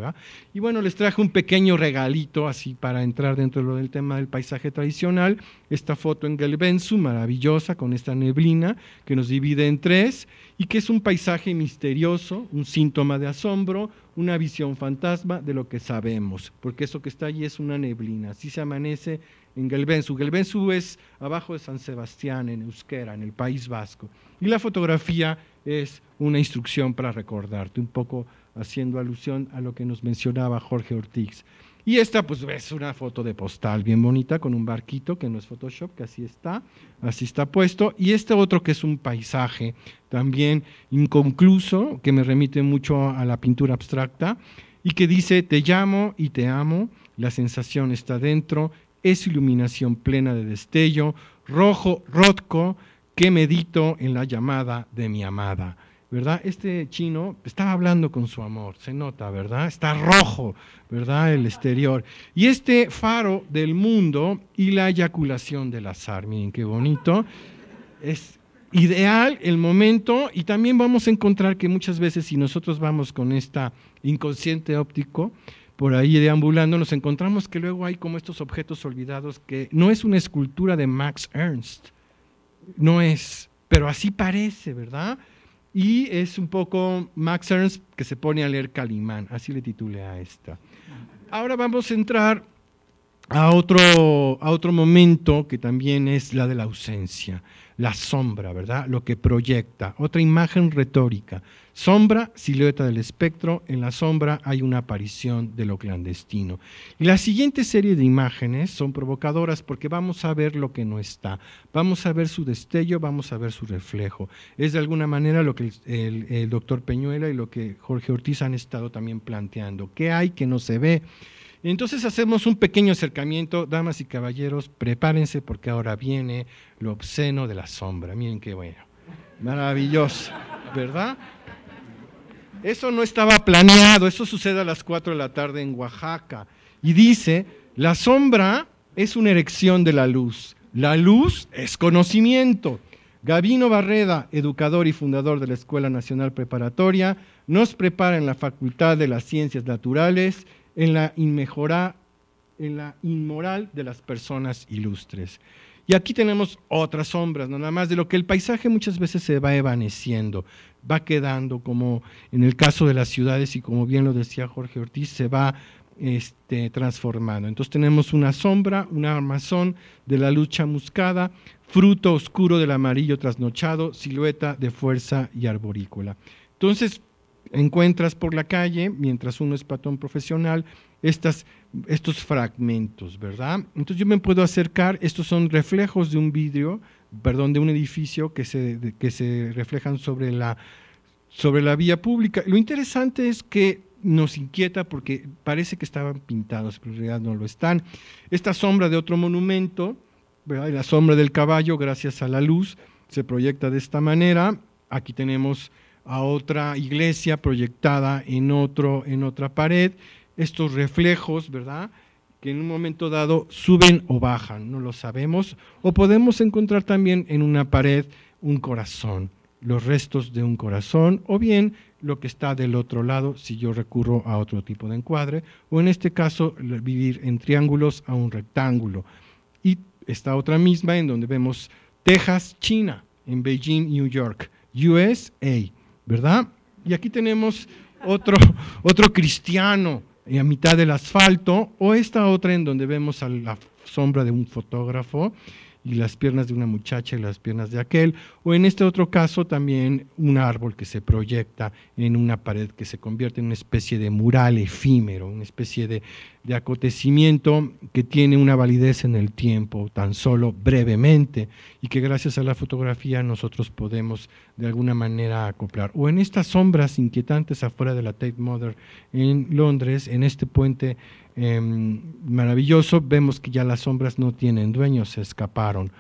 Y bueno, les traje un pequeño regalito así para entrar dentro del tema del paisaje tradicional, esta foto en Gelbensu, maravillosa, con esta neblina que nos divide en tres y que es un paisaje misterioso, un síntoma de asombro, una visión fantasma de lo que sabemos, porque eso que está allí es una neblina, así se amanece en Gelbensu, Gelbensu es abajo de San Sebastián, en Euskera, en el País Vasco. Y la fotografía es una instrucción para recordarte, un poco haciendo alusión a lo que nos mencionaba Jorge Ortiz. Y esta, pues ves una foto de postal bien bonita con un barquito que no es Photoshop, que así está, así está puesto. Y este otro que es un paisaje también inconcluso, que me remite mucho a la pintura abstracta, y que dice, te llamo y te amo, la sensación está dentro, es iluminación plena de destello, rojo, rotco, que medito en la llamada de mi amada. ¿verdad? Este chino estaba hablando con su amor, se nota, ¿verdad? Está rojo, ¿verdad? El exterior. Y este faro del mundo y la eyaculación del azar, miren qué bonito. Es ideal el momento y también vamos a encontrar que muchas veces si nosotros vamos con esta inconsciente óptico, por ahí deambulando, nos encontramos que luego hay como estos objetos olvidados que no es una escultura de Max Ernst, no es, pero así parece, ¿verdad? Y es un poco Max Ernst que se pone a leer Calimán, así le titule a esta. Ahora vamos a entrar a otro, a otro momento que también es la de la ausencia, la sombra, ¿verdad? Lo que proyecta, otra imagen retórica, Sombra, silueta del espectro, en la sombra hay una aparición de lo clandestino. Y la siguiente serie de imágenes son provocadoras porque vamos a ver lo que no está, vamos a ver su destello, vamos a ver su reflejo. Es de alguna manera lo que el, doctor Peñuela y lo que Jorge Ortiz han estado también planteando. ¿Qué hay que no se ve? Entonces hacemos un pequeño acercamiento, damas y caballeros, prepárense porque ahora viene lo obsceno de la sombra. Miren qué bueno, maravilloso, ¿verdad? Eso no estaba planeado, eso sucede a las 4 de la tarde en Oaxaca. Y dice, la sombra es una erección de la luz, la luz es conocimiento. Gabino Barreda, educador y fundador de la Escuela Nacional Preparatoria, nos prepara en la Facultad de las Ciencias Naturales en la, en la inmoral de las personas ilustres. Y aquí tenemos otras sombras, nada más de lo que el paisaje muchas veces se va evaneciendo va quedando, como en el caso de las ciudades y como bien lo decía Jorge Ortiz, se va este, transformando. Entonces tenemos una sombra, un armazón de la lucha muscada, fruto oscuro del amarillo trasnochado, silueta de fuerza y arborícola. Entonces encuentras por la calle, mientras uno es patón profesional, estas, estos fragmentos, ¿verdad? Entonces yo me puedo acercar, estos son reflejos de un vidrio, perdón, de un edificio que se, reflejan sobre la, sobre la vía pública. Lo interesante es que nos inquieta porque parece que estaban pintados, pero en realidad no lo están. Esta sombra de otro monumento, la sombra del caballo, gracias a la luz, se proyecta de esta manera. Aquí tenemos a otra iglesia proyectada en, otro, en otra pared. Estos reflejos, ¿verdad? que en un momento dado suben o bajan, no lo sabemos, o podemos encontrar también en una pared un corazón, los restos de un corazón, o bien lo que está del otro lado si yo recurro a otro tipo de encuadre, o en este caso vivir en triángulos a un rectángulo. Y está otra misma en donde vemos Texas, China, en Beijing, New York, USA, ¿verdad? Y aquí tenemos otro, otro cristiano a mitad del asfalto, o esta otra en donde vemos a la sombra de un fotógrafo, y las piernas de una muchacha y las piernas de aquel, o en este otro caso también un árbol que se proyecta en una pared que se convierte en una especie de mural efímero, una especie de, de acontecimiento que tiene una validez en el tiempo, tan solo brevemente, y que gracias a la fotografía nosotros podemos de alguna manera acoplar. O en estas sombras inquietantes afuera de la Tate Mother en Londres, en este puente Em, maravilloso, vemos que ya las sombras no tienen dueños se escaparon.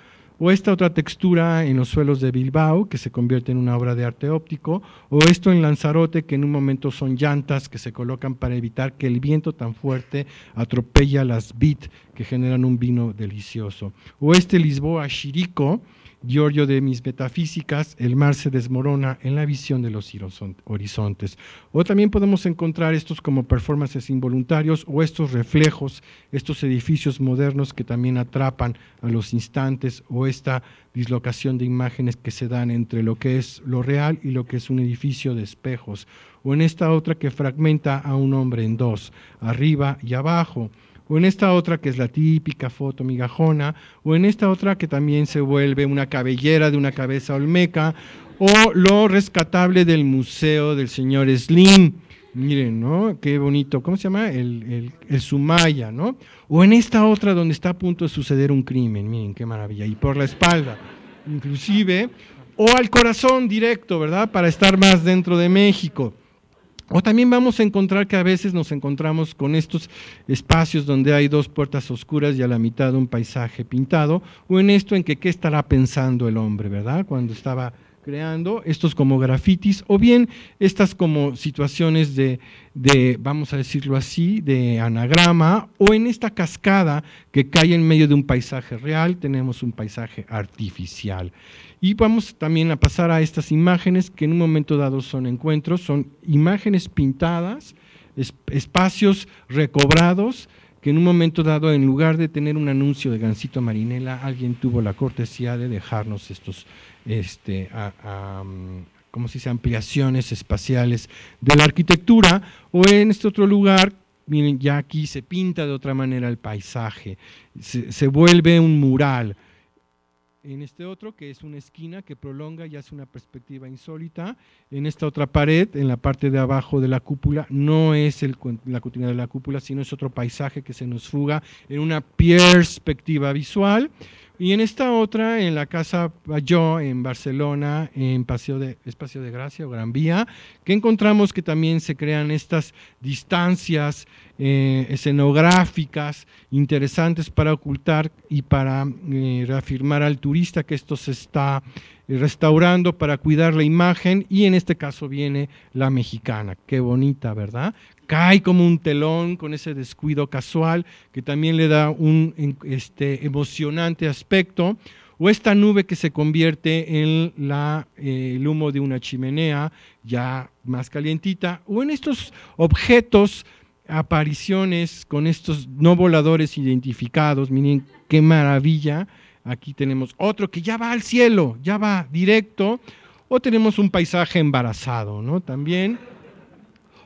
O esta otra textura en los suelos de Bilbao, que se convierte en una obra de arte óptico, o esto en Lanzarote, que en un momento son llantas que se colocan para evitar que el viento tan fuerte atropella las vid que generan un vino delicioso. O este Lisboa Chirico, Giorgio de mis metafísicas, el mar se desmorona en la visión de los horizontes. O también podemos encontrar estos como performances involuntarios o estos reflejos, estos edificios modernos que también atrapan a los instantes o esta dislocación de imágenes que se dan entre lo que es lo real y lo que es un edificio de espejos. O en esta otra que fragmenta a un hombre en dos, arriba y abajo o en esta otra que es la típica foto migajona, o en esta otra que también se vuelve una cabellera de una cabeza olmeca, o lo rescatable del museo del señor Slim. Miren, ¿no? Qué bonito. ¿Cómo se llama? El, Sumaya, ¿no? O en esta otra donde está a punto de suceder un crimen. Miren, qué maravilla. Y por la espalda, inclusive. O al corazón directo, ¿verdad? Para estar más dentro de México. O también vamos a encontrar que a veces nos encontramos con estos espacios donde hay dos puertas oscuras y a la mitad un paisaje pintado, o en esto en que qué estará pensando el hombre, ¿verdad? Cuando estaba creando, estos como grafitis, o bien estas como situaciones de, de, vamos a decirlo así, de anagrama, o en esta cascada que cae en medio de un paisaje real, tenemos un paisaje artificial. Y vamos también a pasar a estas imágenes que en un momento dado son encuentros, son imágenes pintadas, espacios recobrados, que en un momento dado, en lugar de tener un anuncio de Gancito Marinela, alguien tuvo la cortesía de dejarnos estos, este, mm, se dice?, ampliaciones espaciales de la arquitectura, o en este otro lugar, miren, ya aquí se pinta de otra manera el paisaje, se vuelve un mural, en este otro que es una esquina que prolonga y hace una perspectiva insólita. En esta otra pared, en la parte de abajo de la cúpula, no es el, la continuidad de la cúpula, sino es otro paisaje que se nos fuga en una perspectiva visual. Y en esta otra, en la casa Yo, en Barcelona, en Paseo de, Espacio de Gracia o Gran Vía, que encontramos que también se crean estas distancias eh, escenográficas interesantes para ocultar y para eh, reafirmar al turista que esto se está eh, restaurando para cuidar la imagen y en este caso viene la mexicana. Qué bonita, ¿verdad? cae como un telón con ese descuido casual que también le da un este, emocionante aspecto, o esta nube que se convierte en la, eh, el humo de una chimenea ya más calientita, o en estos objetos, apariciones con estos no voladores identificados, miren qué maravilla, aquí tenemos otro que ya va al cielo, ya va directo, o tenemos un paisaje embarazado, ¿no? También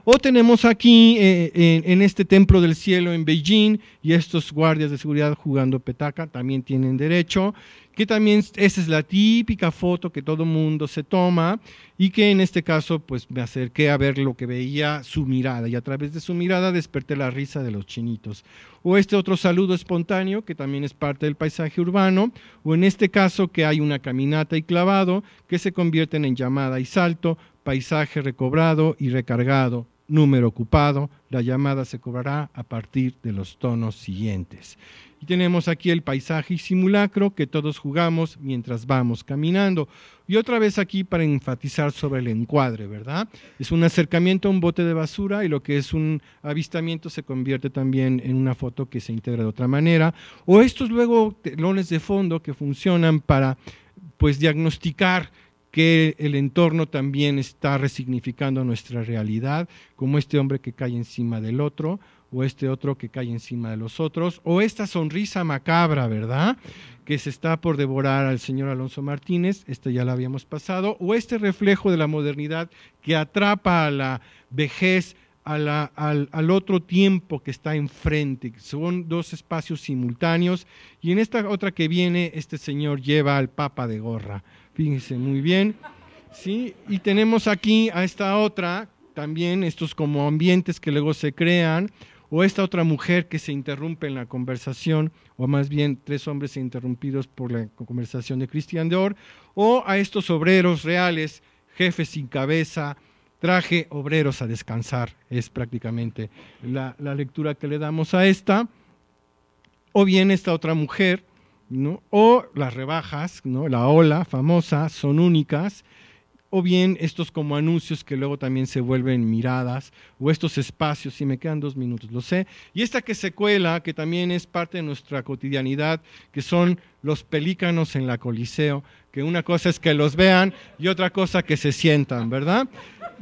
o tenemos aquí eh, en, en, este templo del cielo en Beijing y estos guardias de seguridad jugando petaca también tienen derecho, que también esa es la típica foto que todo mundo se toma y que en este caso pues me acerqué a ver lo que veía su mirada y a través de su mirada desperté la risa de los chinitos. O este otro saludo espontáneo que también es parte del paisaje urbano, o en este caso que hay una caminata y clavado que se convierten en llamada y salto, paisaje recobrado y recargado número ocupado, la llamada se cobrará a partir de los tonos siguientes. Y tenemos aquí el paisaje y simulacro que todos jugamos mientras vamos caminando. Y otra vez aquí para enfatizar sobre el encuadre, ¿verdad? Es un acercamiento a un bote de basura y lo que es un avistamiento se convierte también en una foto que se integra de otra manera. O estos luego telones de fondo que funcionan para pues diagnosticar que el entorno también está resignificando nuestra realidad, como este hombre que cae encima del otro, o este otro que cae encima de los otros, o esta sonrisa macabra, ¿verdad? Que se está por devorar al señor Alonso Martínez, este ya lo habíamos pasado, o este reflejo de la modernidad que atrapa a la vejez, a la, al, al, otro tiempo que está enfrente. Son dos espacios simultáneos, y en esta otra que viene, este señor lleva al Papa de gorra. Fíjense muy bien. ¿sí? Y tenemos aquí a esta otra, también estos como ambientes que luego se crean, o esta otra mujer que se interrumpe en la conversación, o más bien tres hombres interrumpidos por la conversación de Christian Dior, o a estos obreros reales, jefes sin cabeza, traje obreros a descansar, es prácticamente la, la lectura que le damos a esta, o bien esta otra mujer, o las rebajas, La ola famosa, son únicas. O bien estos como anuncios que luego también se vuelven miradas, o estos espacios, si me quedan dos minutos, lo sé. Y esta que se cuela, que también es parte de nuestra cotidianidad, que son los pelícanos en la Coliseo, que una cosa es que los vean y otra cosa que se sientan, ¿verdad?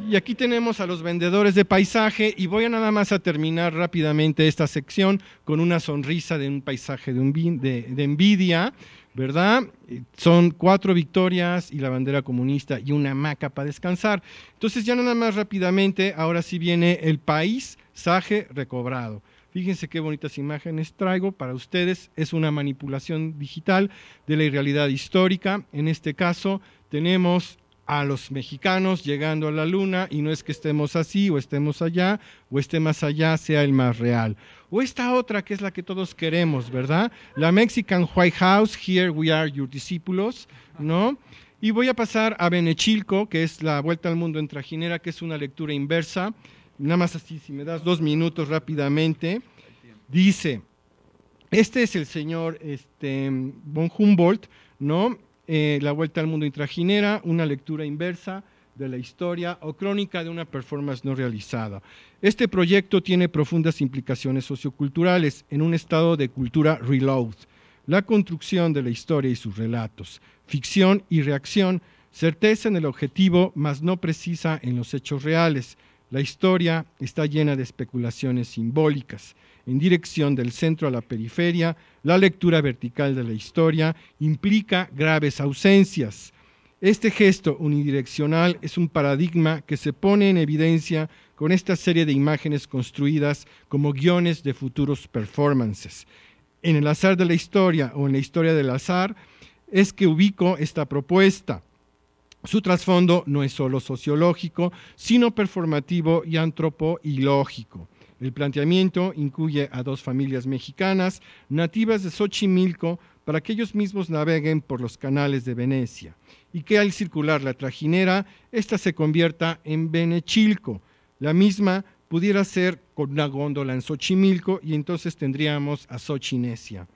Y aquí tenemos a los vendedores de paisaje y voy a nada más a terminar rápidamente esta sección con una sonrisa de un paisaje de, un, de, de envidia, ¿verdad? Eh, son cuatro victorias y la bandera comunista y una hamaca para descansar. Entonces ya nada más rápidamente, ahora sí viene el paisaje recobrado. Fíjense qué bonitas imágenes traigo para ustedes. Es una manipulación digital de la irrealidad histórica. En este caso tenemos a los mexicanos llegando a la luna y no es que estemos así o estemos allá o esté más allá sea el más real. O esta otra que es la que todos queremos, ¿verdad? La Mexican White House, Here We Are Your Discípulos, ¿no? Y voy a pasar a Benechilco, que es la Vuelta al Mundo en Trajinera, que es una lectura inversa nada más así, si me das dos minutos rápidamente, dice, este es el señor este, von Humboldt, ¿no? Eh, la vuelta al mundo Intraginera, una lectura inversa de la historia o crónica de una performance no realizada. Este proyecto tiene profundas implicaciones socioculturales en un estado de cultura reload, la construcción de la historia y sus relatos, ficción y reacción, certeza en el objetivo, mas no precisa en los hechos reales, la historia está llena de especulaciones simbólicas. En dirección del centro a la periferia, la lectura vertical de la historia implica graves ausencias. Este gesto unidireccional es un paradigma que se pone en evidencia con esta serie de imágenes construidas como guiones de futuros performances. En el azar de la historia o en la historia del azar es que ubico esta propuesta. Su trasfondo no es solo sociológico, sino performativo y antropoilógico. El planteamiento incluye a dos familias mexicanas nativas de Xochimilco para que ellos mismos naveguen por los canales de Venecia y que al circular la trajinera, ésta se convierta en Benechilco. La misma pudiera ser con una góndola en Xochimilco y entonces tendríamos a Xochinesia.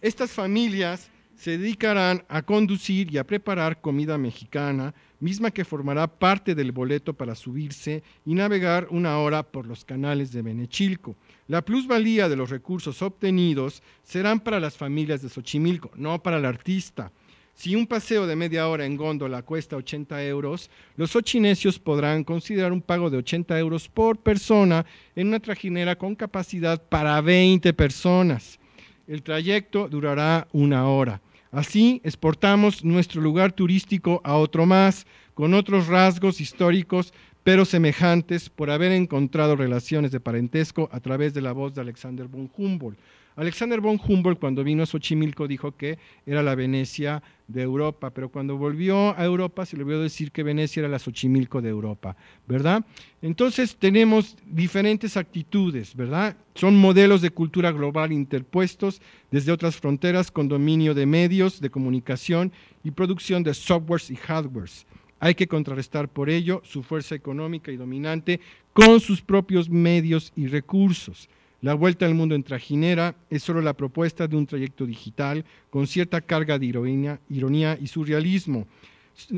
Estas familias se dedicarán a conducir y a preparar comida mexicana, misma que formará parte del boleto para subirse y navegar una hora por los canales de Benechilco. La plusvalía de los recursos obtenidos serán para las familias de Xochimilco, no para el artista. Si un paseo de media hora en góndola cuesta 80 euros, los ochinesios podrán considerar un pago de 80 euros por persona en una trajinera con capacidad para 20 personas. El trayecto durará una hora. Así exportamos nuestro lugar turístico a otro más, con otros rasgos históricos, pero semejantes por haber encontrado relaciones de parentesco a través de la voz de Alexander von Humboldt. Alexander von Humboldt cuando vino a Xochimilco dijo que era la Venecia de Europa, pero cuando volvió a Europa se le vio decir que Venecia era la Xochimilco de Europa, ¿verdad? Entonces tenemos diferentes actitudes, ¿verdad? Son modelos de cultura global interpuestos desde otras fronteras con dominio de medios de comunicación y producción de softwares y hardwares. Hay que contrarrestar por ello su fuerza económica y dominante con sus propios medios y recursos. La vuelta al mundo en trajinera es solo la propuesta de un trayecto digital con cierta carga de ironía, ironía y surrealismo.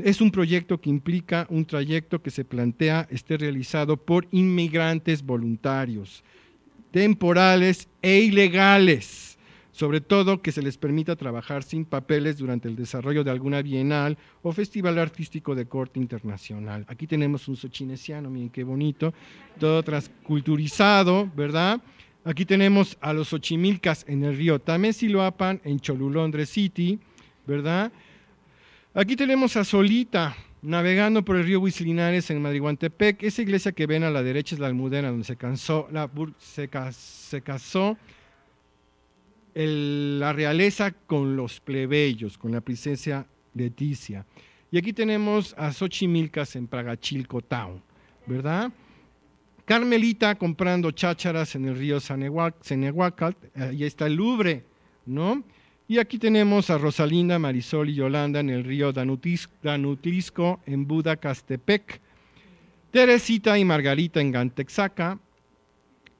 Es un proyecto que implica un trayecto que se plantea esté realizado por inmigrantes voluntarios, temporales e ilegales sobre todo que se les permita trabajar sin papeles durante el desarrollo de alguna bienal o festival artístico de corte internacional. Aquí tenemos un sochinesiano, miren qué bonito, todo transculturizado, ¿verdad? Aquí tenemos a los Ochimilcas en el río Loapan en Cholulondres City, ¿verdad? Aquí tenemos a Solita, navegando por el río Huislinares en Madriguantepec. Esa iglesia que ven a la derecha es la Almudena, donde se, la, casó la realeza con los plebeyos, con la princesa Leticia. Y aquí tenemos a Xochimilcas en Pragachilco Town, ¿verdad? Carmelita comprando chácharas en el río Senehuacal, ahí está el Louvre, ¿no? Y aquí tenemos a Rosalinda, Marisol y Yolanda en el río Danutisco, Danutlisco, en Buda, Castepec. Teresita y Margarita en Gantexaca.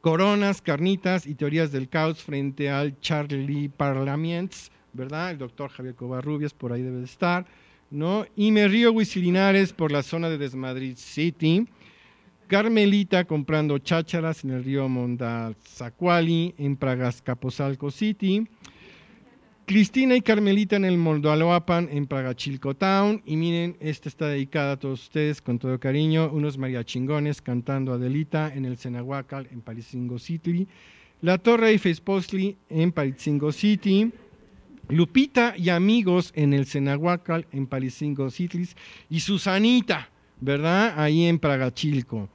Coronas, carnitas y teorías del caos frente al Charlie Parlaments, ¿verdad? El doctor Javier Covarrubias por ahí debe estar, ¿no? Y me río por la zona de Desmadrid City. Carmelita comprando chácharas en el río Mondazacuali, en Pragas Capozalco City. Cristina y Carmelita en el Moldaloapan, en Pragachilco Town. Y miren, esta está dedicada a todos ustedes con todo cariño. Unos mariachingones cantando Adelita en el Cenahuacal, en Parisingo City. La Torre y Postli en Parisingo City. Lupita y amigos en el Cenahuacal, en Parisingo City. Y Susanita, ¿verdad? Ahí en Pragachilco.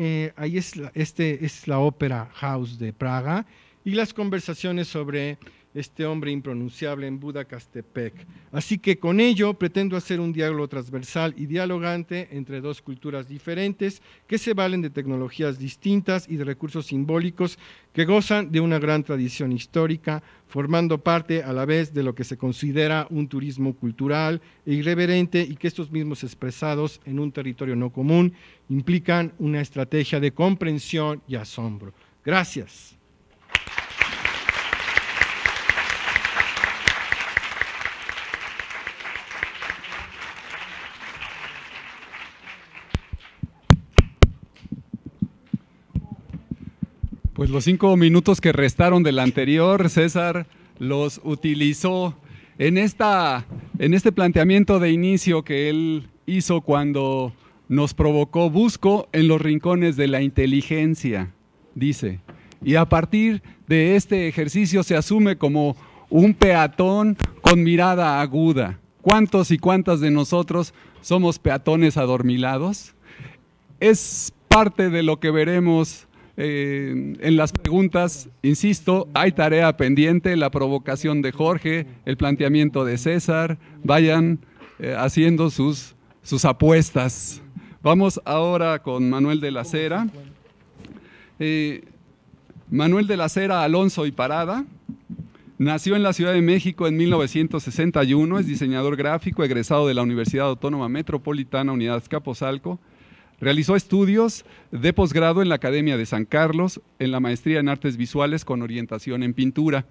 Eh, ahí es la, este, es la ópera House de Praga y las conversaciones sobre este hombre impronunciable en Budacastepec. Así que con ello pretendo hacer un diálogo transversal y dialogante entre dos culturas diferentes que se valen de tecnologías distintas y de recursos simbólicos que gozan de una gran tradición histórica, formando parte a la vez de lo que se considera un turismo cultural e irreverente y que estos mismos expresados en un territorio no común implican una estrategia de comprensión y asombro. Gracias. Pues los cinco minutos que restaron del anterior, César los utilizó en, esta, en este planteamiento de inicio que él hizo cuando nos provocó busco en los rincones de la inteligencia, dice. Y a partir de este ejercicio se asume como un peatón con mirada aguda. ¿Cuántos y cuántas de nosotros somos peatones adormilados? Es parte de lo que veremos eh, en las preguntas, insisto, hay tarea pendiente, la provocación de Jorge, el planteamiento de César, vayan eh, haciendo sus, apuestas. Vamos ahora con Manuel de la Cera. Eh, Manuel de la Cera Alonso y Parada. Nació en la Ciudad de México en 1961, es diseñador gráfico, egresado de la Universidad Autónoma Metropolitana, Unidad Escapozalco. Realizó estudios de posgrado en la Academia de San Carlos, en la maestría en artes visuales con orientación en pintura.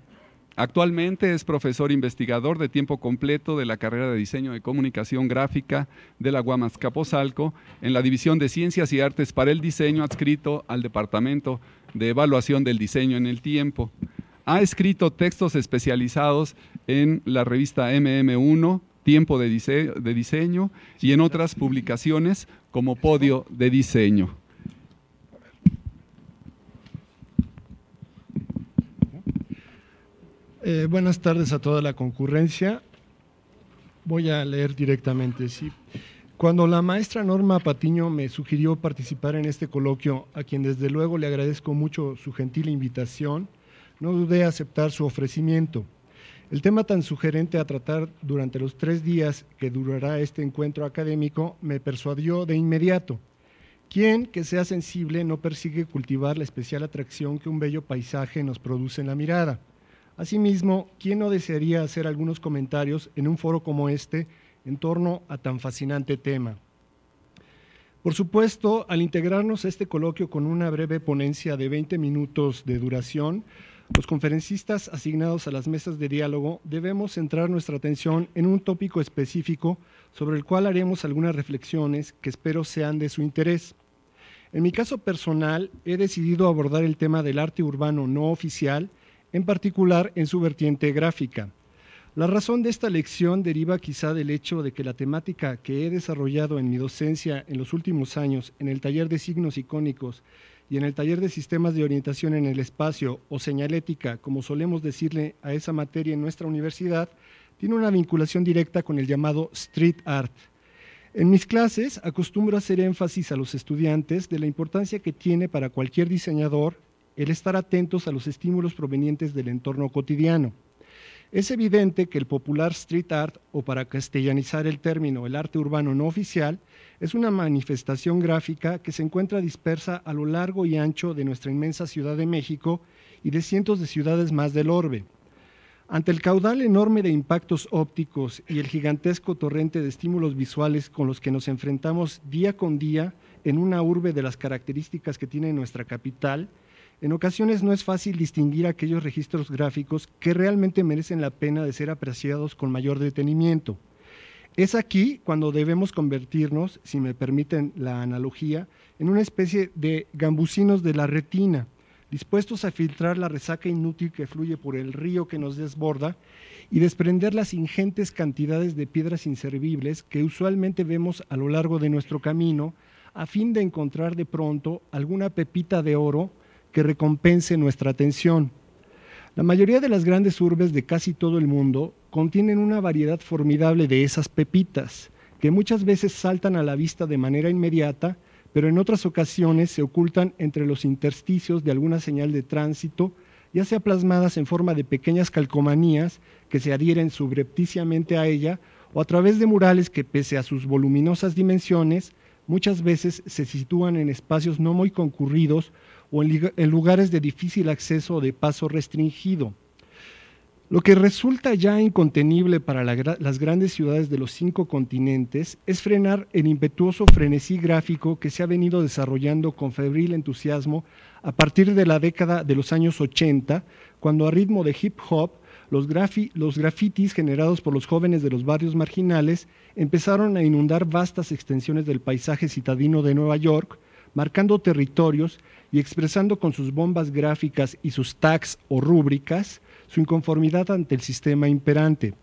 Actualmente es profesor investigador de tiempo completo de la carrera de diseño de comunicación gráfica de la Guamas Capozalco en la División de Ciencias y Artes para el Diseño adscrito al Departamento de Evaluación del Diseño en el Tiempo. Ha escrito textos especializados en la revista MM1, Tiempo de, de Diseño y en otras publicaciones como podio de diseño. Eh, buenas tardes a toda la concurrencia. Voy a leer directamente, sí. Cuando la maestra Norma Patiño me sugirió participar en este coloquio, a quien desde luego le agradezco mucho su gentil invitación, no dudé aceptar su ofrecimiento. El tema tan sugerente a tratar durante los tres días que durará este encuentro académico me persuadió de inmediato. ¿Quién que sea sensible no persigue cultivar la especial atracción que un bello paisaje nos produce en la mirada? Asimismo, ¿quién no desearía hacer algunos comentarios en un foro como este en torno a tan fascinante tema? Por supuesto, al integrarnos este coloquio con una breve ponencia de 20 minutos de duración, los conferencistas asignados a las mesas de diálogo debemos centrar nuestra atención en un tópico específico sobre el cual haremos algunas reflexiones que espero sean de su interés. En mi caso personal, he decidido abordar el tema del arte urbano no oficial, en particular en su vertiente gráfica. La razón de esta lección deriva quizá del hecho de que la temática que he desarrollado en mi docencia en los últimos años en el taller de signos icónicos y en el taller de sistemas de orientación en el espacio o señalética, como solemos decirle a esa materia en nuestra universidad, tiene una vinculación directa con el llamado street art. En mis clases acostumbro a hacer énfasis a los estudiantes de la importancia que tiene para cualquier diseñador el estar atentos a los estímulos provenientes del entorno cotidiano. Es evidente que el popular street art, o para castellanizar el término, el arte urbano no oficial, es una manifestación gráfica que se encuentra dispersa a lo largo y ancho de nuestra inmensa Ciudad de México y de cientos de ciudades más del orbe. Ante el caudal enorme de impactos ópticos y el gigantesco torrente de estímulos visuales con los que nos enfrentamos día con día en una urbe de las características que tiene nuestra capital, en ocasiones no es fácil distinguir aquellos registros gráficos que realmente merecen la pena de ser apreciados con mayor detenimiento. Es aquí cuando debemos convertirnos, si me permiten la analogía, en una especie de gambusinos de la retina, dispuestos a filtrar la resaca inútil que fluye por el río que nos desborda y desprender las ingentes cantidades de piedras inservibles que usualmente vemos a lo largo de nuestro camino, a fin de encontrar de pronto alguna pepita de oro que recompense nuestra atención. La mayoría de las grandes urbes de casi todo el mundo contienen una variedad formidable de esas pepitas, que muchas veces saltan a la vista de manera inmediata, pero en otras ocasiones se ocultan entre los intersticios de alguna señal de tránsito, ya sea plasmadas en forma de pequeñas calcomanías que se adhieren subrepticiamente a ella, o a través de murales que pese a sus voluminosas dimensiones, muchas veces se sitúan en espacios no muy concurridos o en, lugares de difícil acceso o de paso restringido. Lo que resulta ya incontenible para las grandes ciudades de los cinco continentes es frenar el impetuoso frenesí gráfico que se ha venido desarrollando con febril entusiasmo a partir de la década de los años 80, cuando a ritmo de hip hop los, los grafitis generados por los jóvenes de los barrios marginales empezaron a inundar vastas extensiones del paisaje citadino de Nueva York, marcando territorios y expresando con sus bombas gráficas y sus tags o rúbricas su inconformidad ante el sistema imperante.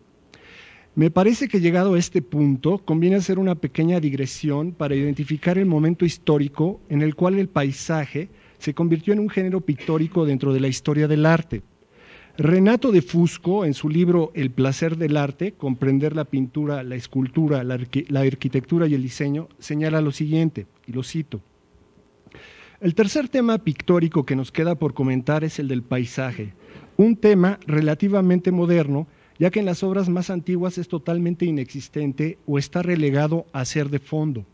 Me parece que llegado a este punto conviene hacer una pequeña digresión para identificar el momento histórico en el cual el paisaje se convirtió en un género pictórico dentro de la historia del arte. Renato de Fusco, en su libro El placer del arte, comprender la pintura, la escultura, la, arquitectura y el diseño, señala lo siguiente, y lo cito. El tercer tema pictórico que nos queda por comentar es el del paisaje, un tema relativamente moderno, ya que en las obras más antiguas es totalmente inexistente o está relegado a ser de fondo.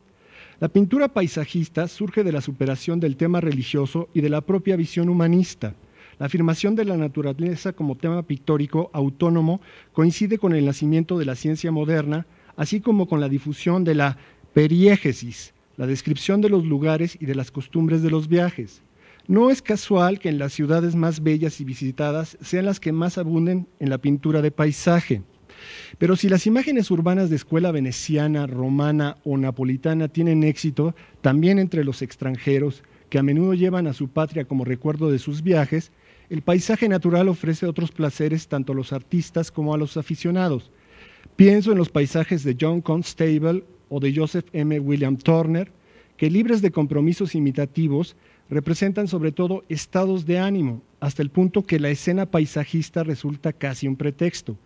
La pintura paisajista surge de la superación del tema religioso y de la propia visión humanista. La afirmación de la naturaleza como tema pictórico autónomo coincide con el nacimiento de la ciencia moderna, así como con la difusión de la periégesis, la descripción de los lugares y de las costumbres de los viajes. No es casual que en las ciudades más bellas y visitadas sean las que más abunden en la pintura de paisaje. Pero si las imágenes urbanas de escuela veneciana, romana o napolitana tienen éxito, también entre los extranjeros, que a menudo llevan a su patria como recuerdo de sus viajes, el paisaje natural ofrece otros placeres tanto a los artistas como a los aficionados. Pienso en los paisajes de John Constable o de Joseph M. William Turner, que libres de compromisos imitativos, representan sobre todo estados de ánimo, hasta el punto que la escena paisajista resulta casi un pretexto.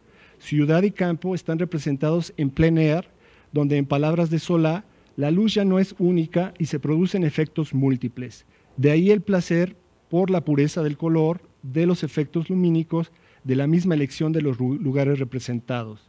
Ciudad y campo están representados en plein air, donde en palabras de Solá, la luz ya no es única y se producen efectos múltiples. De ahí el placer por la pureza del color, de los efectos lumínicos, de la misma elección de los lugares representados.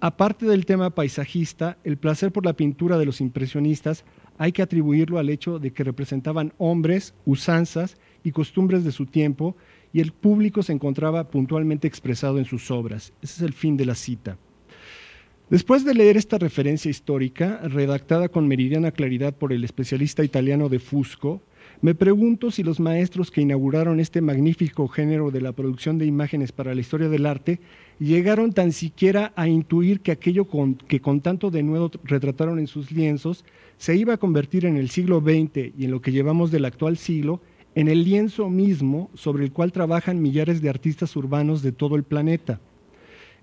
Aparte del tema paisajista, el placer por la pintura de los impresionistas hay que atribuirlo al hecho de que representaban hombres, usanzas y costumbres de su tiempo y el público se encontraba puntualmente expresado en sus obras. Ese es el fin de la cita. Después de leer esta referencia histórica, redactada con meridiana claridad por el especialista italiano de Fusco, me pregunto si los maestros que inauguraron este magnífico género de la producción de imágenes para la historia del arte llegaron tan siquiera a intuir que aquello que con tanto denuedo retrataron en sus lienzos se iba a convertir en el siglo XX y en lo que llevamos del actual siglo en el lienzo mismo sobre el cual trabajan millares de artistas urbanos de todo el planeta.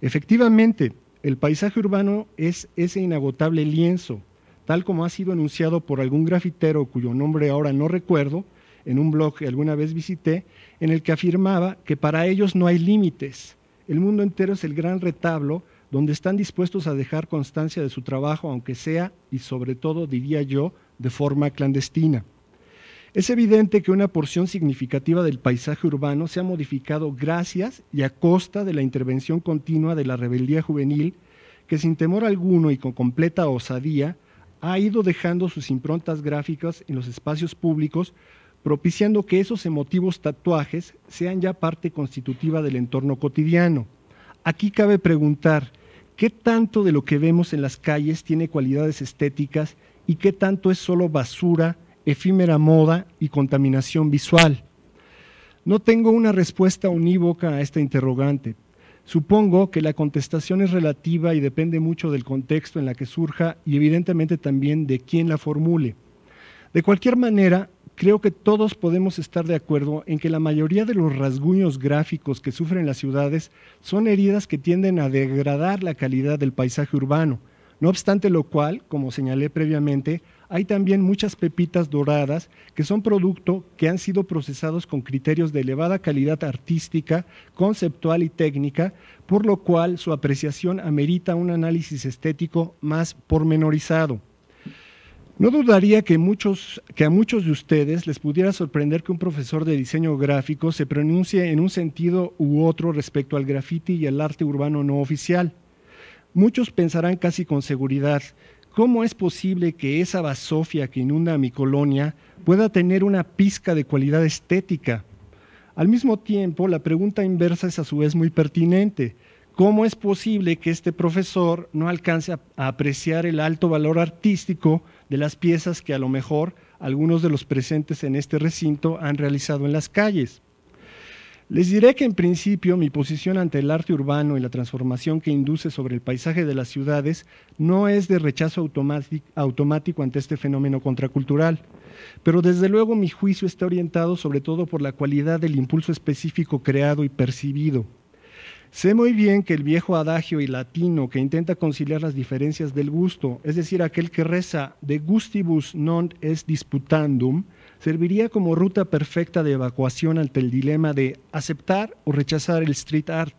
Efectivamente, el paisaje urbano es ese inagotable lienzo, tal como ha sido enunciado por algún grafitero cuyo nombre ahora no recuerdo, en un blog que alguna vez visité, en el que afirmaba que para ellos no hay límites, el mundo entero es el gran retablo donde están dispuestos a dejar constancia de su trabajo, aunque sea, y sobre todo, diría yo, de forma clandestina. Es evidente que una porción significativa del paisaje urbano se ha modificado gracias y a costa de la intervención continua de la rebeldía juvenil, que sin temor alguno y con completa osadía ha ido dejando sus improntas gráficas en los espacios públicos propiciando que esos emotivos tatuajes sean ya parte constitutiva del entorno cotidiano. Aquí cabe preguntar, ¿qué tanto de lo que vemos en las calles tiene cualidades estéticas y qué tanto es solo basura, efímera moda y contaminación visual? No tengo una respuesta unívoca a esta interrogante. Supongo que la contestación es relativa y depende mucho del contexto en la que surja y evidentemente también de quién la formule. De cualquier manera, Creo que todos podemos estar de acuerdo en que la mayoría de los rasguños gráficos que sufren las ciudades son heridas que tienden a degradar la calidad del paisaje urbano. No obstante lo cual, como señalé previamente, hay también muchas pepitas doradas que son producto que han sido procesados con criterios de elevada calidad artística, conceptual y técnica, por lo cual su apreciación amerita un análisis estético más pormenorizado. No dudaría que, a muchos de ustedes les pudiera sorprender que un profesor de diseño gráfico se pronuncie en un sentido u otro respecto al graffiti y al arte urbano no oficial. Muchos pensarán casi con seguridad, ¿cómo es posible que esa basofia que inunda mi colonia pueda tener una pizca de cualidad estética? Al mismo tiempo, la pregunta inversa es a su vez muy pertinente. ¿Cómo es posible que este profesor no alcance a apreciar el alto valor artístico de las piezas que a lo mejor algunos de los presentes en este recinto han realizado en las calles. Les diré que en principio mi posición ante el arte urbano y la transformación que induce sobre el paisaje de las ciudades no es de rechazo automático ante este fenómeno contracultural, pero desde luego mi juicio está orientado sobre todo por la cualidad del impulso específico creado y percibido, Sé muy bien que el viejo adagio y latino que intenta conciliar las diferencias del gusto, es decir, aquel que reza de gustibus non est disputandum, serviría como ruta perfecta de evacuación ante el dilema de aceptar o rechazar el street art.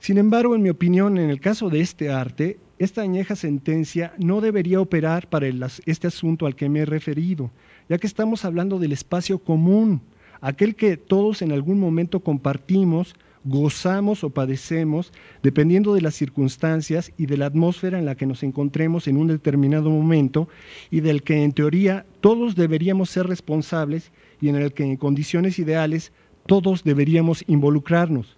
Sin embargo, en mi opinión, en el caso de este arte, esta añeja sentencia no debería operar para este asunto al que me he referido, ya que estamos hablando del espacio común, aquel que todos en algún momento compartimos, gozamos o padecemos dependiendo de las circunstancias y de la atmósfera en la que nos encontremos en un determinado momento y del que en teoría todos deberíamos ser responsables y en el que en condiciones ideales todos deberíamos involucrarnos.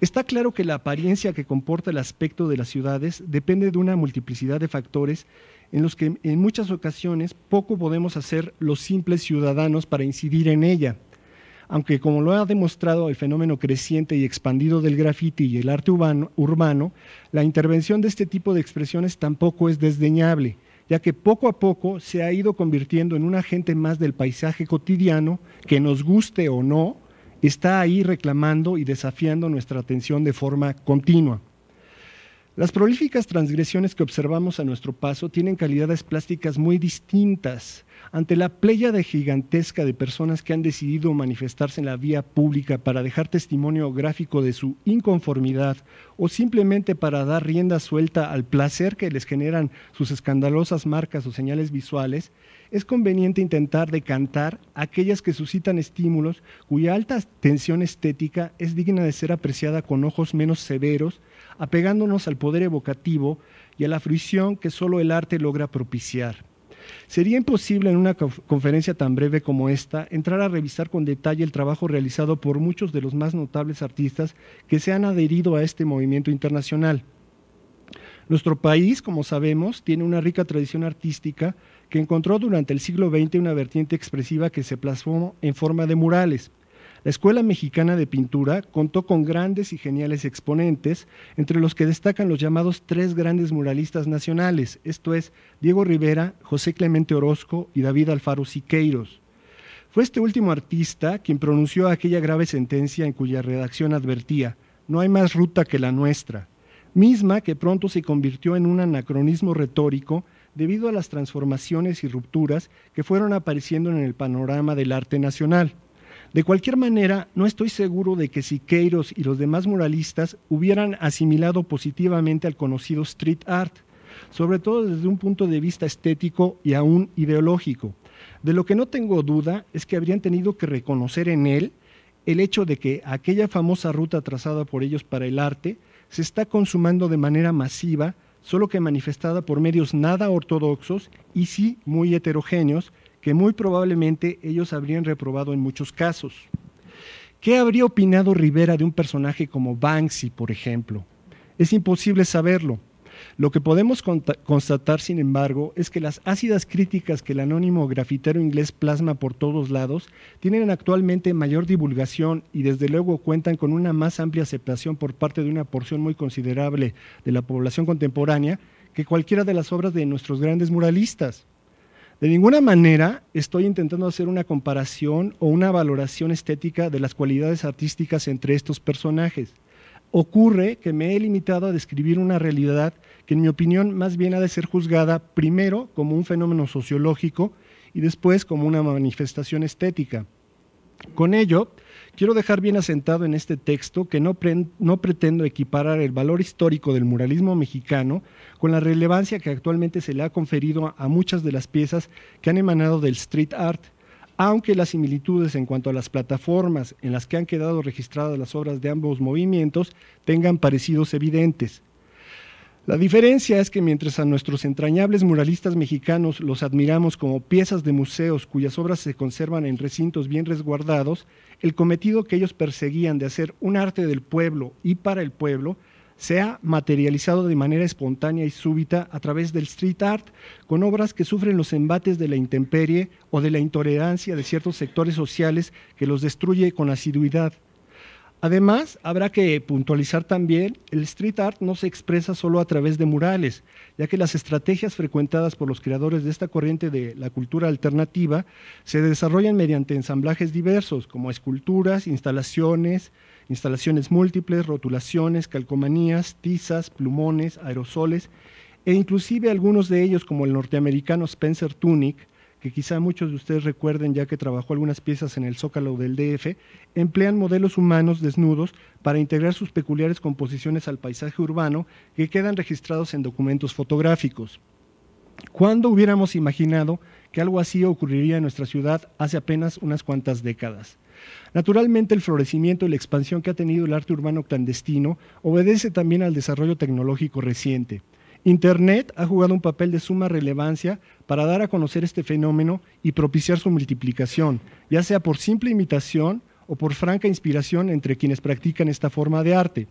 Está claro que la apariencia que comporta el aspecto de las ciudades depende de una multiplicidad de factores en los que en muchas ocasiones poco podemos hacer los simples ciudadanos para incidir en ella aunque como lo ha demostrado el fenómeno creciente y expandido del graffiti y el arte urbano, urbano, la intervención de este tipo de expresiones tampoco es desdeñable, ya que poco a poco se ha ido convirtiendo en un agente más del paisaje cotidiano que nos guste o no, está ahí reclamando y desafiando nuestra atención de forma continua. Las prolíficas transgresiones que observamos a nuestro paso tienen calidades plásticas muy distintas, ante la pléyade gigantesca de personas que han decidido manifestarse en la vía pública para dejar testimonio gráfico de su inconformidad o simplemente para dar rienda suelta al placer que les generan sus escandalosas marcas o señales visuales, es conveniente intentar decantar aquellas que suscitan estímulos cuya alta tensión estética es digna de ser apreciada con ojos menos severos, apegándonos al poder evocativo y a la fruición que solo el arte logra propiciar. Sería imposible en una conferencia tan breve como esta entrar a revisar con detalle el trabajo realizado por muchos de los más notables artistas que se han adherido a este movimiento internacional. Nuestro país, como sabemos, tiene una rica tradición artística que encontró durante el siglo XX una vertiente expresiva que se plasmó en forma de murales. La Escuela Mexicana de Pintura contó con grandes y geniales exponentes, entre los que destacan los llamados tres grandes muralistas nacionales, esto es, Diego Rivera, José Clemente Orozco y David Alfaro Siqueiros. Fue este último artista quien pronunció aquella grave sentencia en cuya redacción advertía, no hay más ruta que la nuestra, misma que pronto se convirtió en un anacronismo retórico debido a las transformaciones y rupturas que fueron apareciendo en el panorama del arte nacional. De cualquier manera, no estoy seguro de que Siqueiros y los demás muralistas hubieran asimilado positivamente al conocido street art, sobre todo desde un punto de vista estético y aún ideológico. De lo que no tengo duda es que habrían tenido que reconocer en él el hecho de que aquella famosa ruta trazada por ellos para el arte se está consumando de manera masiva, solo que manifestada por medios nada ortodoxos y sí muy heterogéneos, que muy probablemente ellos habrían reprobado en muchos casos. ¿Qué habría opinado Rivera de un personaje como Banksy, por ejemplo? Es imposible saberlo. Lo que podemos constatar, sin embargo, es que las ácidas críticas que el anónimo grafitero inglés plasma por todos lados tienen actualmente mayor divulgación y desde luego cuentan con una más amplia aceptación por parte de una porción muy considerable de la población contemporánea que cualquiera de las obras de nuestros grandes muralistas. De ninguna manera estoy intentando hacer una comparación o una valoración estética de las cualidades artísticas entre estos personajes. Ocurre que me he limitado a describir una realidad que en mi opinión más bien ha de ser juzgada primero como un fenómeno sociológico y después como una manifestación estética. Con ello, Quiero dejar bien asentado en este texto que no, no, pretendo equiparar el valor histórico del muralismo mexicano con la relevancia que actualmente se le ha conferido a muchas de las piezas que han emanado del street art, aunque las similitudes en cuanto a las plataformas en las que han quedado registradas las obras de ambos movimientos tengan parecidos evidentes. La diferencia es que mientras a nuestros entrañables muralistas mexicanos los admiramos como piezas de museos cuyas obras se conservan en recintos bien resguardados, el cometido que ellos perseguían de hacer un arte del pueblo y para el pueblo se ha materializado de manera espontánea y súbita a través del street art, con obras que sufren los embates de la intemperie o de la intolerancia de ciertos sectores sociales que los destruye con asiduidad. Además, habrá que puntualizar también, el street art no se expresa solo a través de murales, ya que las estrategias frecuentadas por los creadores de esta corriente de la cultura alternativa se desarrollan mediante ensamblajes diversos, como esculturas, instalaciones, instalaciones múltiples, rotulaciones, calcomanías, tizas, plumones, aerosoles, e inclusive algunos de ellos, como el norteamericano Spencer Tunic que quizá muchos de ustedes recuerden ya que trabajó algunas piezas en el Zócalo del DF, emplean modelos humanos desnudos para integrar sus peculiares composiciones al paisaje urbano que quedan registrados en documentos fotográficos. ¿Cuándo hubiéramos imaginado que algo así ocurriría en nuestra ciudad hace apenas unas cuantas décadas? Naturalmente, el florecimiento y la expansión que ha tenido el arte urbano clandestino obedece también al desarrollo tecnológico reciente. Internet ha jugado un papel de suma relevancia para dar a conocer este fenómeno y propiciar su multiplicación, ya sea por simple imitación o por franca inspiración entre quienes practican esta forma de arte.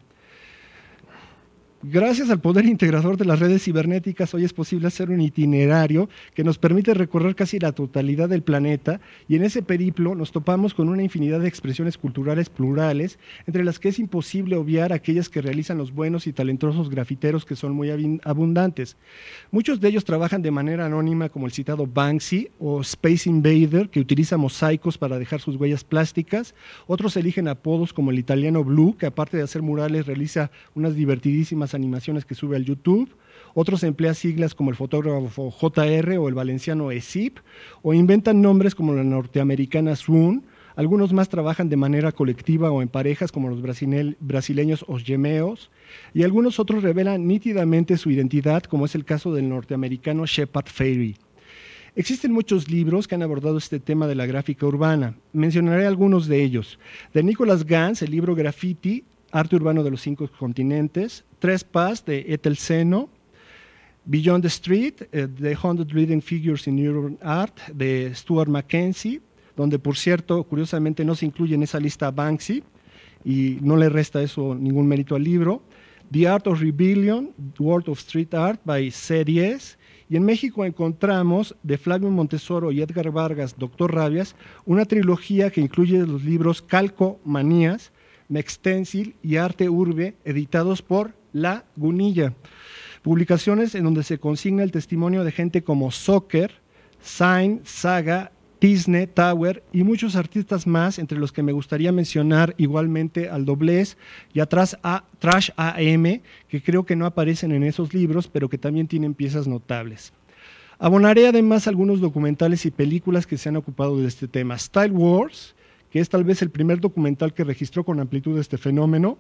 Gracias al poder integrador de las redes cibernéticas, hoy es posible hacer un itinerario que nos permite recorrer casi la totalidad del planeta y en ese periplo nos topamos con una infinidad de expresiones culturales plurales, entre las que es imposible obviar aquellas que realizan los buenos y talentosos grafiteros que son muy abundantes. Muchos de ellos trabajan de manera anónima como el citado Banksy o Space Invader, que utiliza mosaicos para dejar sus huellas plásticas. Otros eligen apodos como el italiano Blue, que aparte de hacer murales realiza unas divertidísimas animaciones que sube al YouTube. Otros emplean siglas como el fotógrafo JR o el valenciano ESIP, o inventan nombres como la norteamericana Swoon. Algunos más trabajan de manera colectiva o en parejas como los brasileños Osgemeos y algunos otros revelan nítidamente su identidad, como es el caso del norteamericano Shepard Fairey. Existen muchos libros que han abordado este tema de la gráfica urbana. Mencionaré algunos de ellos. De Nicolas Gans, el libro Graffiti, Arte Urbano de los Cinco Continentes, Tres Paz de Ethel Seno, Beyond the Street, The eh, Hundred Reading Figures in Urban Art de Stuart Mackenzie, donde por cierto, curiosamente, no se incluye en esa lista Banksy y no le resta eso ningún mérito al libro. The Art of Rebellion, World of Street Art by Series. Y en México encontramos de Flavio Montesoro y Edgar Vargas, Doctor Rabias, una trilogía que incluye los libros Calco Manías, Mextensil y Arte Urbe, editados por La Gunilla. Publicaciones en donde se consigna el testimonio de gente como Soccer, Sign, Saga, Disney, Tower y muchos artistas más, entre los que me gustaría mencionar igualmente al Doblez y atrás a Trash AM, que creo que no aparecen en esos libros, pero que también tienen piezas notables. Abonaré además algunos documentales y películas que se han ocupado de este tema. Style Wars, que es tal vez el primer documental que registró con amplitud este fenómeno,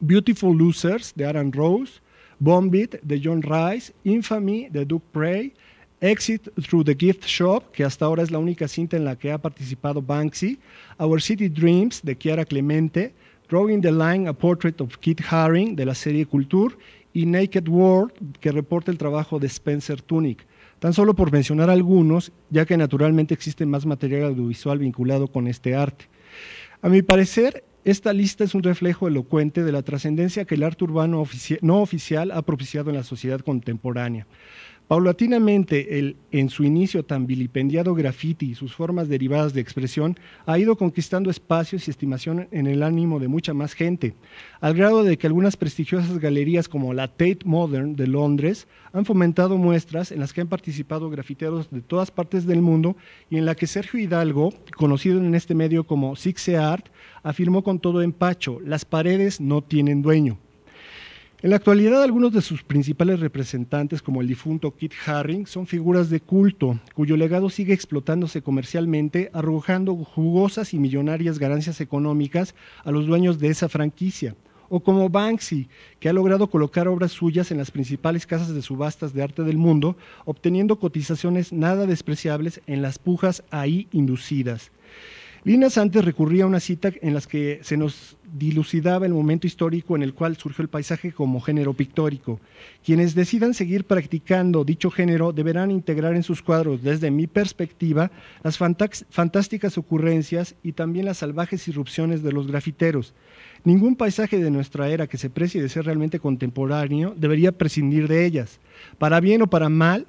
Beautiful Losers de Aaron Rose, Bomb It de John Rice, Infamy de Duke Prey, Exit Through the Gift Shop, que hasta ahora es la única cinta en la que ha participado Banksy, Our City Dreams de Chiara Clemente, Drawing the Line, A Portrait of Kit Haring de la serie Culture y Naked World, que reporta el trabajo de Spencer Tunick. Tan solo por mencionar algunos, ya que naturalmente existe más material audiovisual vinculado con este arte. A mi parecer, esta lista es un reflejo elocuente de la trascendencia que el arte urbano no oficial ha propiciado en la sociedad contemporánea. Paulatinamente, el en su inicio tan vilipendiado graffiti y sus formas derivadas de expresión ha ido conquistando espacios y estimación en el ánimo de mucha más gente, al grado de que algunas prestigiosas galerías como la Tate Modern de Londres han fomentado muestras en las que han participado grafiteros de todas partes del mundo y en la que Sergio Hidalgo, conocido en este medio como Sixe Art, afirmó con todo empacho, las paredes no tienen dueño. En la actualidad, algunos de sus principales representantes, como el difunto Kit Haring, son figuras de culto, cuyo legado sigue explotándose comercialmente, arrojando jugosas y millonarias ganancias económicas a los dueños de esa franquicia. O como Banksy, que ha logrado colocar obras suyas en las principales casas de subastas de arte del mundo, obteniendo cotizaciones nada despreciables en las pujas ahí inducidas. Linas antes recurría a una cita en la que se nos dilucidaba el momento histórico en el cual surgió el paisaje como género pictórico. Quienes decidan seguir practicando dicho género deberán integrar en sus cuadros, desde mi perspectiva, las fantásticas ocurrencias y también las salvajes irrupciones de los grafiteros. Ningún paisaje de nuestra era que se precie de ser realmente contemporáneo debería prescindir de ellas. Para bien o para mal,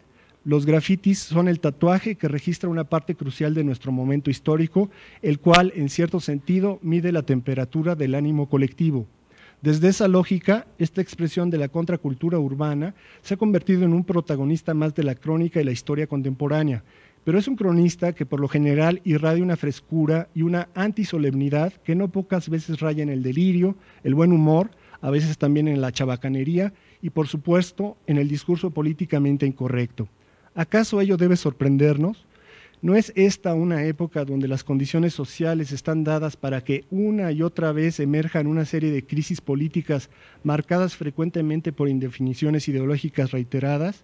los grafitis son el tatuaje que registra una parte crucial de nuestro momento histórico, el cual, en cierto sentido, mide la temperatura del ánimo colectivo. Desde esa lógica, esta expresión de la contracultura urbana se ha convertido en un protagonista más de la crónica y la historia contemporánea, pero es un cronista que por lo general irradia una frescura y una antisolemnidad que no pocas veces raya en el delirio, el buen humor, a veces también en la chabacanería y por supuesto en el discurso políticamente incorrecto. ¿Acaso ello debe sorprendernos? ¿No es esta una época donde las condiciones sociales están dadas para que una y otra vez emerjan una serie de crisis políticas marcadas frecuentemente por indefiniciones ideológicas reiteradas?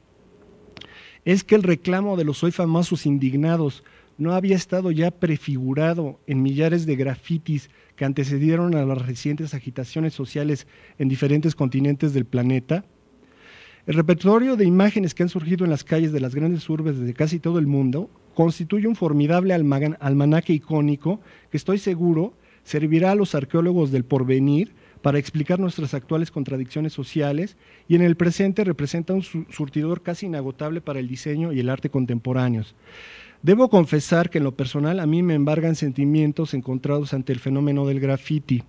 ¿Es que el reclamo de los hoy famosos indignados no había estado ya prefigurado en millares de grafitis que antecedieron a las recientes agitaciones sociales en diferentes continentes del planeta? El repertorio de imágenes que han surgido en las calles de las grandes urbes desde casi todo el mundo constituye un formidable almanaque icónico que estoy seguro servirá a los arqueólogos del porvenir para explicar nuestras actuales contradicciones sociales y en el presente representa un surtidor casi inagotable para el diseño y el arte contemporáneos. Debo confesar que en lo personal a mí me embargan sentimientos encontrados ante el fenómeno del graffiti.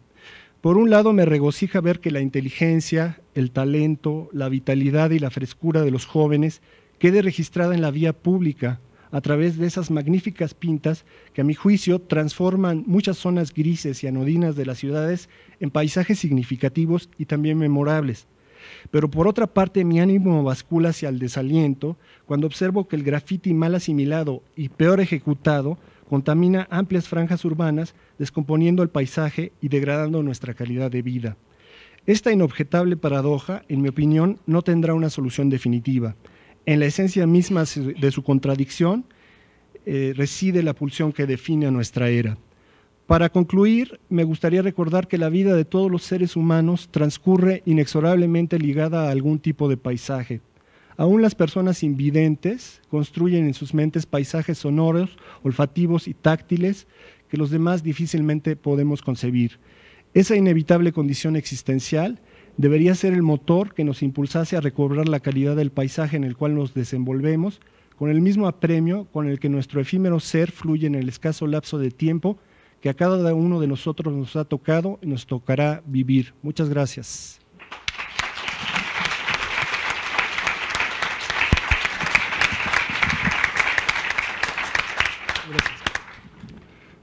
Por un lado, me regocija ver que la inteligencia, el talento, la vitalidad y la frescura de los jóvenes quede registrada en la vía pública a través de esas magníficas pintas que a mi juicio transforman muchas zonas grises y anodinas de las ciudades en paisajes significativos y también memorables. Pero por otra parte mi ánimo bascula hacia el desaliento cuando observo que el grafiti mal asimilado y peor ejecutado contamina amplias franjas urbanas, descomponiendo el paisaje y degradando nuestra calidad de vida. Esta inobjetable paradoja, en mi opinión, no tendrá una solución definitiva. En la esencia misma de su contradicción eh, reside la pulsión que define a nuestra era. Para concluir, me gustaría recordar que la vida de todos los seres humanos transcurre inexorablemente ligada a algún tipo de paisaje, Aún las personas invidentes construyen en sus mentes paisajes sonoros, olfativos y táctiles que los demás difícilmente podemos concebir. Esa inevitable condición existencial debería ser el motor que nos impulsase a recobrar la calidad del paisaje en el cual nos desenvolvemos, con el mismo apremio con el que nuestro efímero ser fluye en el escaso lapso de tiempo que a cada uno de nosotros nos ha tocado y nos tocará vivir. Muchas gracias.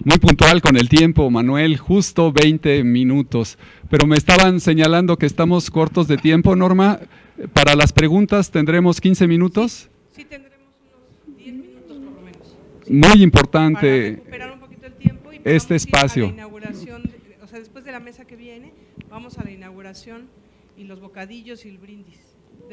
Muy puntual con el tiempo, Manuel, justo 20 minutos. Pero me estaban señalando que estamos cortos de tiempo, Norma. Para las preguntas tendremos 15 minutos. Sí, tendremos unos 10 minutos por lo menos. Muy importante. un poquito el tiempo y este espacio. la inauguración, o sea, después de la mesa que viene, vamos a la inauguración y los bocadillos y el brindis.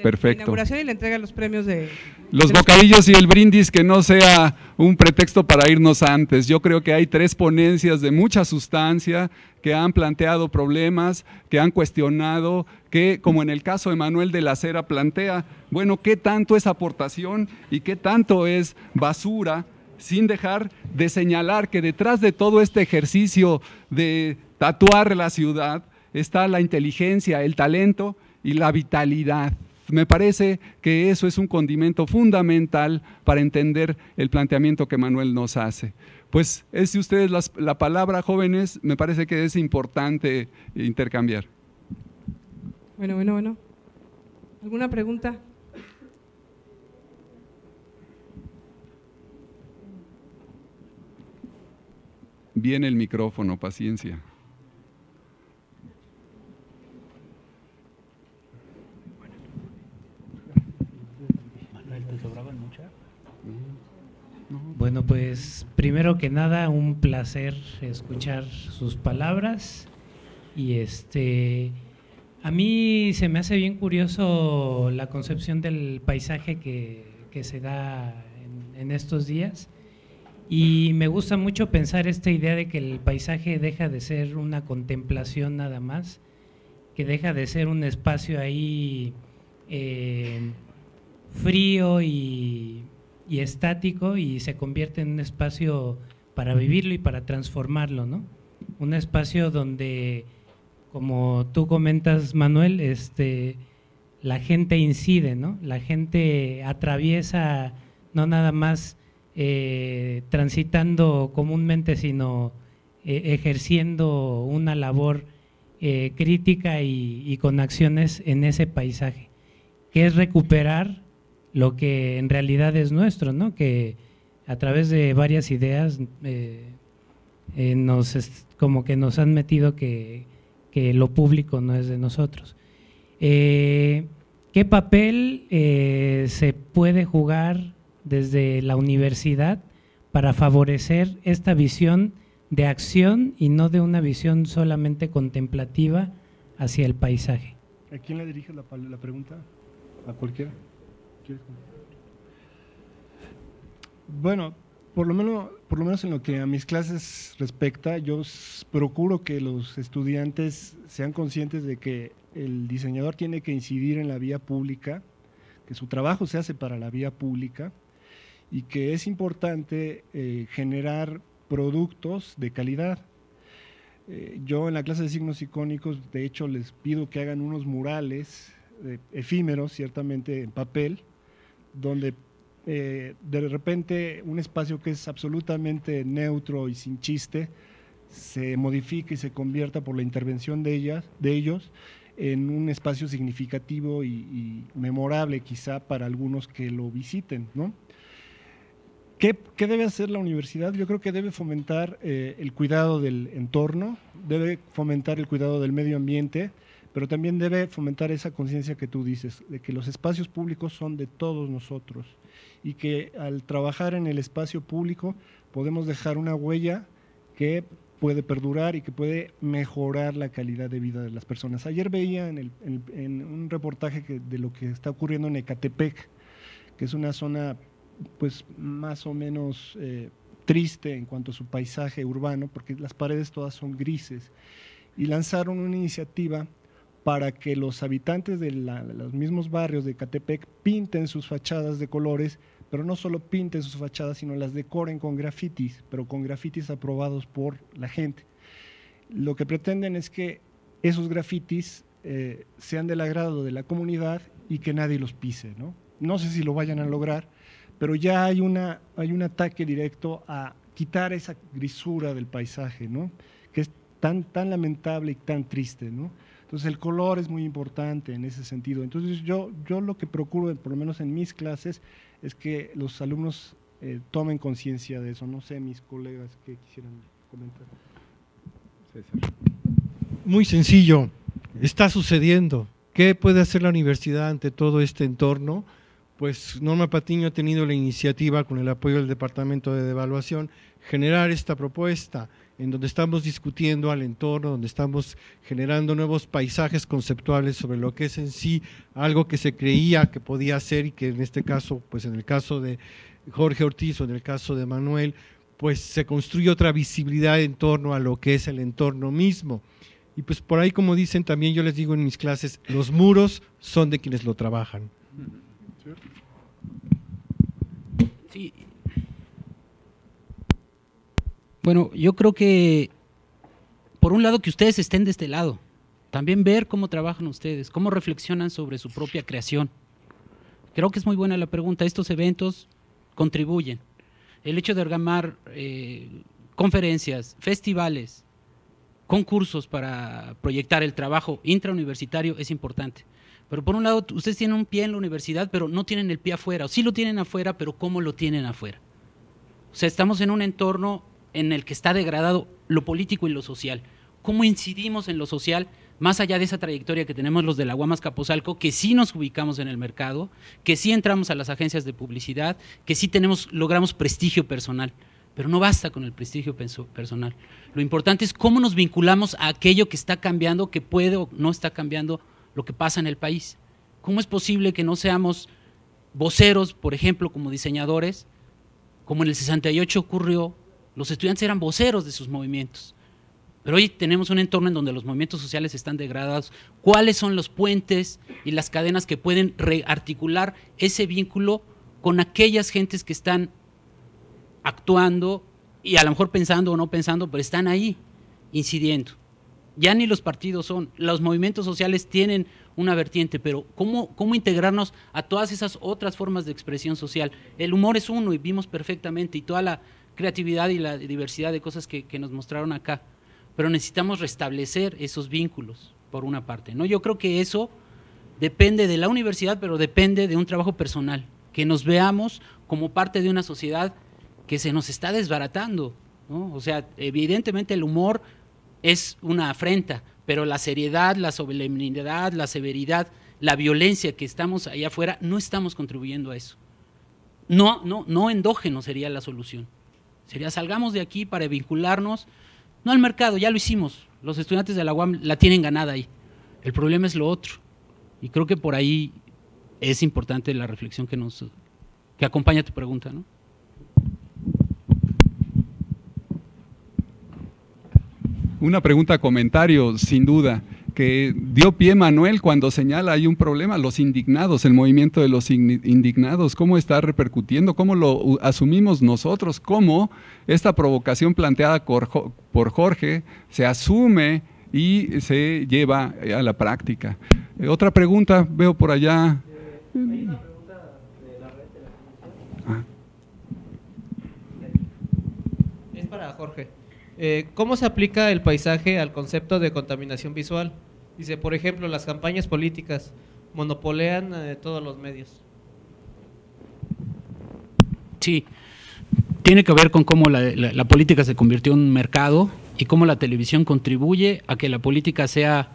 Perfecto. la inauguración y la entrega de los premios de... Los bocadillos y el brindis, que no sea un pretexto para irnos antes. Yo creo que hay tres ponencias de mucha sustancia que han planteado problemas, que han cuestionado, que como en el caso de Manuel de la Cera plantea, bueno, ¿qué tanto es aportación y qué tanto es basura? sin dejar de señalar que detrás de todo este ejercicio de tatuar la ciudad está la inteligencia, el talento y la vitalidad me parece que eso es un condimento fundamental para entender el planteamiento que Manuel nos hace. Pues es si ustedes la palabra jóvenes, me parece que es importante intercambiar. Bueno, bueno, bueno. ¿Alguna pregunta? Viene el micrófono, paciencia. Bueno, pues primero que nada, un placer escuchar sus palabras. Y este, a mí se me hace bien curioso la concepción del paisaje que, se da en, estos días. Y me gusta mucho pensar esta idea de que el paisaje deja de ser una contemplación nada más, que deja de ser un espacio ahí eh, frío y y estático y se convierte en un espacio para vivirlo y para transformarlo, ¿no? Un espacio donde, como tú comentas, Manuel, este, la gente incide, ¿no? La gente atraviesa no nada más eh, transitando comúnmente, sino eh, ejerciendo una labor eh, crítica y, y, con acciones en ese paisaje, que es recuperar lo que en realidad es nuestro, ¿no? que a través de varias ideas eh, eh, nos como que nos han metido que, lo público no es de nosotros. Eh, ¿Qué papel se puede jugar desde la universidad para favorecer esta visión de acción y no de una visión solamente contemplativa hacia el paisaje? ¿A quién le diriges la pregunta? ¿A cualquiera? Bueno, por lo menos, por menos en lo que a mis clases respecta, yo procuro que los estudiantes sean conscientes de que el diseñador tiene que incidir en la vía pública, que su trabajo se hace para la vía pública y que es importante eh, generar productos de calidad. Eh, yo en la clase de signos icónicos, de hecho, les pido que hagan unos murales eh, efímeros, ciertamente en papel, donde eh, de repente un espacio que es absolutamente neutro y sin chiste se modifica y se convierta por la intervención de, ellas, de ellos en un espacio significativo y, memorable quizá para algunos que lo visiten. ¿no? ¿Qué, debe hacer la universidad? Yo creo que debe fomentar eh, el cuidado del entorno, debe fomentar el cuidado del medio ambiente, pero también debe fomentar esa conciencia que tú dices, de que los espacios públicos son de todos nosotros y que al trabajar en el espacio público podemos dejar una huella que puede perdurar y que puede mejorar la calidad de vida de las personas. Ayer veía en, un reportaje de lo que está ocurriendo en Ecatepec, que es una zona pues más o menos eh, triste en cuanto a su paisaje urbano, porque las paredes todas son grises, y lanzaron una iniciativa para que los habitantes de los mismos barrios de Catepec pinten sus fachadas de colores, pero no solo pinten sus fachadas, sino las decoren con grafitis, pero con grafitis aprobados por la gente. Lo que pretenden es que esos grafitis eh, sean del agrado de la comunidad y que nadie los pise. ¿no? no sé si lo vayan a lograr, pero ya hay, un ataque directo a quitar esa grisura del paisaje, ¿no? que es tan, tan lamentable y tan triste. ¿no? Entonces el color es muy importante en ese sentido. Entonces yo, yo lo que procuro, por lo menos en mis clases, es que los alumnos eh, tomen conciencia de eso. No sé, mis colegas que quisieran comentar. César. Muy sencillo, está sucediendo. ¿Qué puede hacer la universidad ante todo este entorno? Pues Norma Patiño ha tenido la iniciativa, con el apoyo del Departamento de Devaluación, generar esta propuesta en donde estamos discutiendo al entorno, donde estamos generando nuevos paisajes conceptuales sobre lo que es en sí algo que se creía que podía ser y que en este caso, pues en el caso de Jorge Ortiz o en el caso de Manuel, pues se construye otra visibilidad en torno a lo que es el entorno mismo. Y pues por ahí, como dicen también, yo les digo en mis clases, los muros son de quienes lo trabajan. Bueno, yo creo que, por un lado, que ustedes estén de este lado. También ver cómo trabajan ustedes, cómo reflexionan sobre su propia creación. Creo que es muy buena la pregunta. Estos eventos contribuyen. El hecho de organizar eh, conferencias, festivales, concursos para proyectar el trabajo intrauniversitario es importante. Pero por un lado, ustedes tienen un pie en la universidad, pero no tienen el pie afuera, o sí lo tienen afuera, pero ¿cómo lo tienen afuera? O sea, estamos en un entorno en el que está degradado lo político y lo social. ¿Cómo incidimos en lo social? Más allá de esa trayectoria que tenemos los de la Guamas Capozalco, que sí nos ubicamos en el mercado, que sí entramos a las agencias de publicidad, que sí tenemos, logramos prestigio personal pero no basta con el prestigio personal. Lo importante es cómo nos vinculamos a aquello que está cambiando, que puede o no está cambiando lo que pasa en el país. ¿Cómo es posible que no seamos voceros, por ejemplo, como diseñadores, como en el 68 ocurrió los estudiantes eran voceros de sus movimientos. Pero hoy tenemos un entorno en donde los movimientos sociales están degradados. ¿Cuáles son los puentes y las cadenas que pueden rearticular ese vínculo con aquellas gentes que están actuando y a lo mejor pensando o no pensando, pero están ahí incidiendo? Ya ni los partidos son, los movimientos sociales tienen una vertiente, pero ¿cómo, cómo integrarnos a todas esas otras formas de expresión social? El humor es uno y vimos perfectamente y toda la, creatividad y la diversidad de cosas que, nos mostraron acá. Pero necesitamos restablecer esos vínculos, por una parte. ¿no? Yo creo que eso depende de la universidad, pero depende de un trabajo personal, que nos veamos como parte de una sociedad que se nos está desbaratando. O sea, evidentemente el humor es una afrenta, pero la seriedad, la solemnidad, la severidad, la violencia que estamos allá afuera, no estamos contribuyendo a eso. No, no, no endógeno sería la solución. Sería salgamos de aquí para vincularnos, no al mercado, ya lo hicimos. Los estudiantes de la UAM la tienen ganada ahí. El problema es lo otro. Y creo que por ahí es importante la reflexión que nos que acompaña tu pregunta, ¿no? Una pregunta comentario, sin duda que dio pie Manuel cuando señala hay un problema, los indignados, el movimiento de los indignados, cómo está repercutiendo, cómo lo asumimos nosotros, cómo esta provocación planteada por Jorge se asume y se lleva a la práctica. Eh, otra pregunta, veo por allá. Es para Jorge. Eh, ¿Cómo se aplica el paisaje al concepto de contaminación visual? Dice, por ejemplo, las campañas políticas monopolean eh, todos los medios. Sí, tiene que ver con cómo la, política se convirtió en un mercado y cómo la televisión contribuye a que la política sea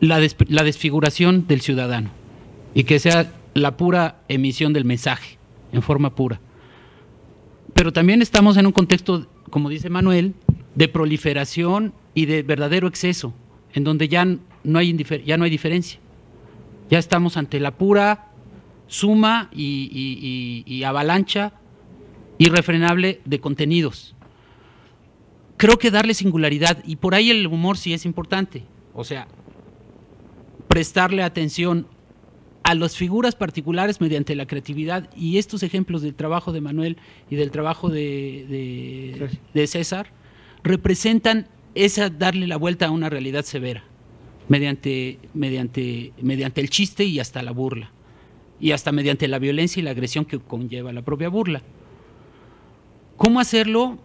la, la desfiguración del ciudadano y que sea la pura emisión del mensaje en forma pura. Pero también estamos en un contexto como dice Manuel, de proliferación y de verdadero exceso, en donde ya no hay, ya no hay diferencia. Ya estamos ante la pura suma y, y, avalancha irrefrenable de contenidos. Creo que darle singularidad, y por ahí el humor sí es importante, o sea, prestarle atención a las figuras particulares mediante la creatividad y estos ejemplos del trabajo de Manuel y del trabajo de, César representan esa darle la vuelta a una realidad severa mediante, mediante, mediante el chiste y hasta la burla y hasta mediante la violencia y la agresión que conlleva la propia burla. ¿Cómo hacerlo?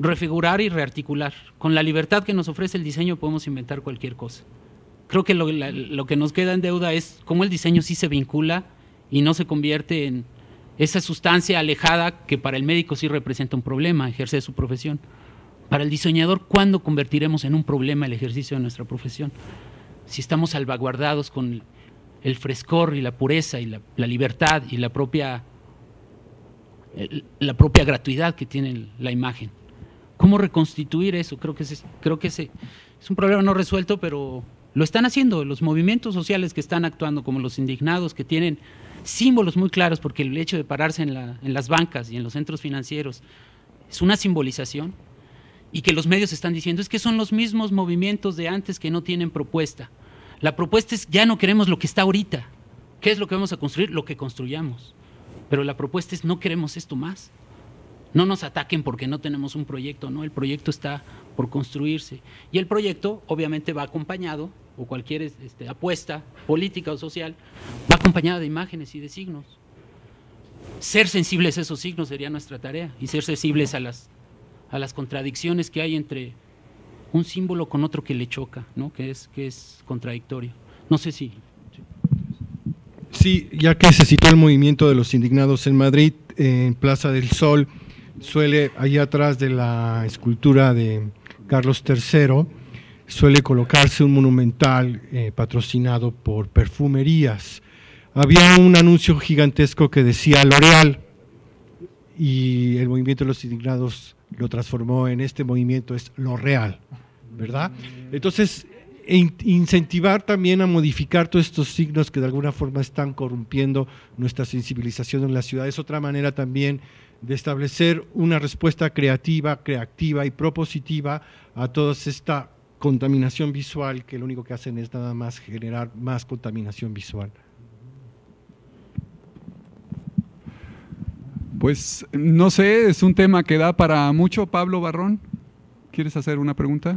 Refigurar y rearticular. Con la libertad que nos ofrece el diseño podemos inventar cualquier cosa creo que lo, que nos queda en deuda es cómo el diseño sí se vincula y no se convierte en esa sustancia alejada que para el médico sí representa un problema, ejercer su profesión. Para el diseñador, ¿cuándo convertiremos en un problema el ejercicio de nuestra profesión? Si estamos salvaguardados con el frescor y la pureza y la, libertad y la propia, la propia gratuidad que tiene la imagen. ¿Cómo reconstituir eso? Creo que, creo que ese es un problema no resuelto, pero lo están haciendo los movimientos sociales que están actuando, como los indignados, que tienen símbolos muy claros, porque el hecho de pararse en, las bancas y en los centros financieros es una simbolización, y que los medios están diciendo es que son los mismos movimientos de antes que no tienen propuesta. La propuesta es ya no queremos lo que está ahorita. ¿Qué es lo que vamos a construir? Lo que construyamos. Pero la propuesta es no queremos esto más. No nos ataquen porque no tenemos un proyecto, no, el proyecto está por construirse. Y el proyecto obviamente va acompañado, o cualquier este, apuesta política o social, va acompañada de imágenes y de signos. Ser sensibles a esos signos sería nuestra tarea y ser sensibles a las, a las contradicciones que hay entre un símbolo con otro que le choca, ¿no? que, es, que es contradictorio. No sé si Sí, ya que se citó el movimiento de los indignados en Madrid, en Plaza del Sol, suele, ahí atrás de la escultura de Carlos III, suele colocarse un monumental eh, patrocinado por perfumerías. Había un anuncio gigantesco que decía real y el movimiento de los indignados lo transformó en este movimiento es lo real, ¿verdad? Entonces, e incentivar también a modificar todos estos signos que de alguna forma están corrompiendo nuestra sensibilización en la ciudad es otra manera también de establecer una respuesta creativa, creativa y propositiva a toda esta contaminación visual que lo único que hacen es nada más generar más contaminación visual. Pues no sé, es un tema que da para mucho. Pablo Barrón, ¿quieres hacer una pregunta?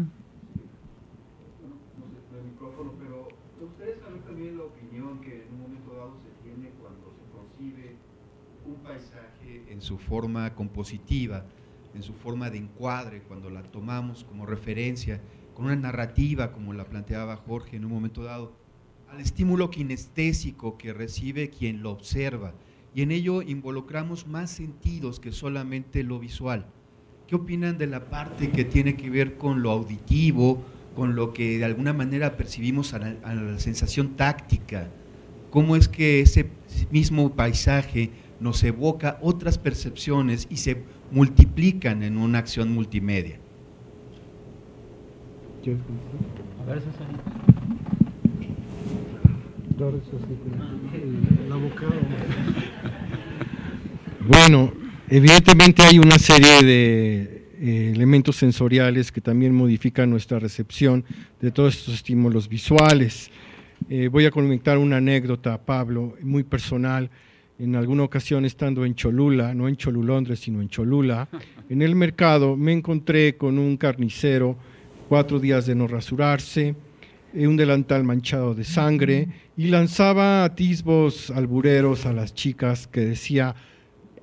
su forma compositiva, en su forma de encuadre, cuando la tomamos como referencia, con una narrativa como la planteaba Jorge en un momento dado, al estímulo kinestésico que recibe quien lo observa. Y en ello involucramos más sentidos que solamente lo visual. ¿Qué opinan de la parte que tiene que ver con lo auditivo, con lo que de alguna manera percibimos la, a la sensación táctica? ¿Cómo es que ese mismo paisaje nos evoca otras percepciones y se multiplican en una acción multimedia. bueno, evidentemente hay una serie de eh, elementos sensoriales que también modifican nuestra recepción de todos estos estímulos visuales. Eh, voy a comentar una anécdota, Pablo, muy personal en alguna ocasión estando en Cholula, no en Cholulondres, sino en Cholula, en el mercado me encontré con un carnicero, cuatro días de no rasurarse, eh, un delantal manchado de sangre y lanzaba atisbos albureros a las chicas que decía,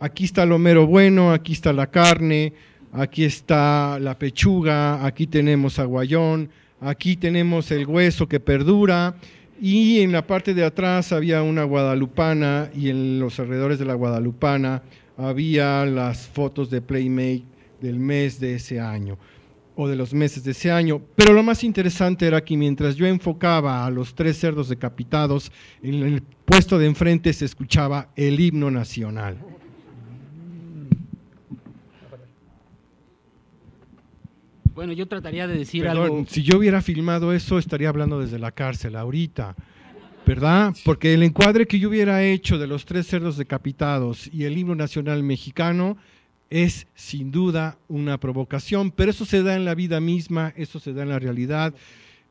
aquí está lo mero bueno, aquí está la carne, aquí está la pechuga, aquí tenemos aguayón, aquí tenemos el hueso que perdura y en la parte de atrás había una guadalupana y en los alrededores de la guadalupana había las fotos de Playmate del mes de ese año o de los meses de ese año. Pero lo más interesante era que mientras yo enfocaba a los tres cerdos decapitados, en el puesto de enfrente se escuchaba el himno nacional. Bueno, yo trataría de decir algo. Si yo hubiera filmado eso, estaría hablando desde la cárcel ahorita. ¿Verdad? Porque el encuadre que yo hubiera hecho de los tres cerdos decapitados y el libro nacional mexicano es sin duda una provocación, pero eso se da en la vida misma, eso se da en la realidad,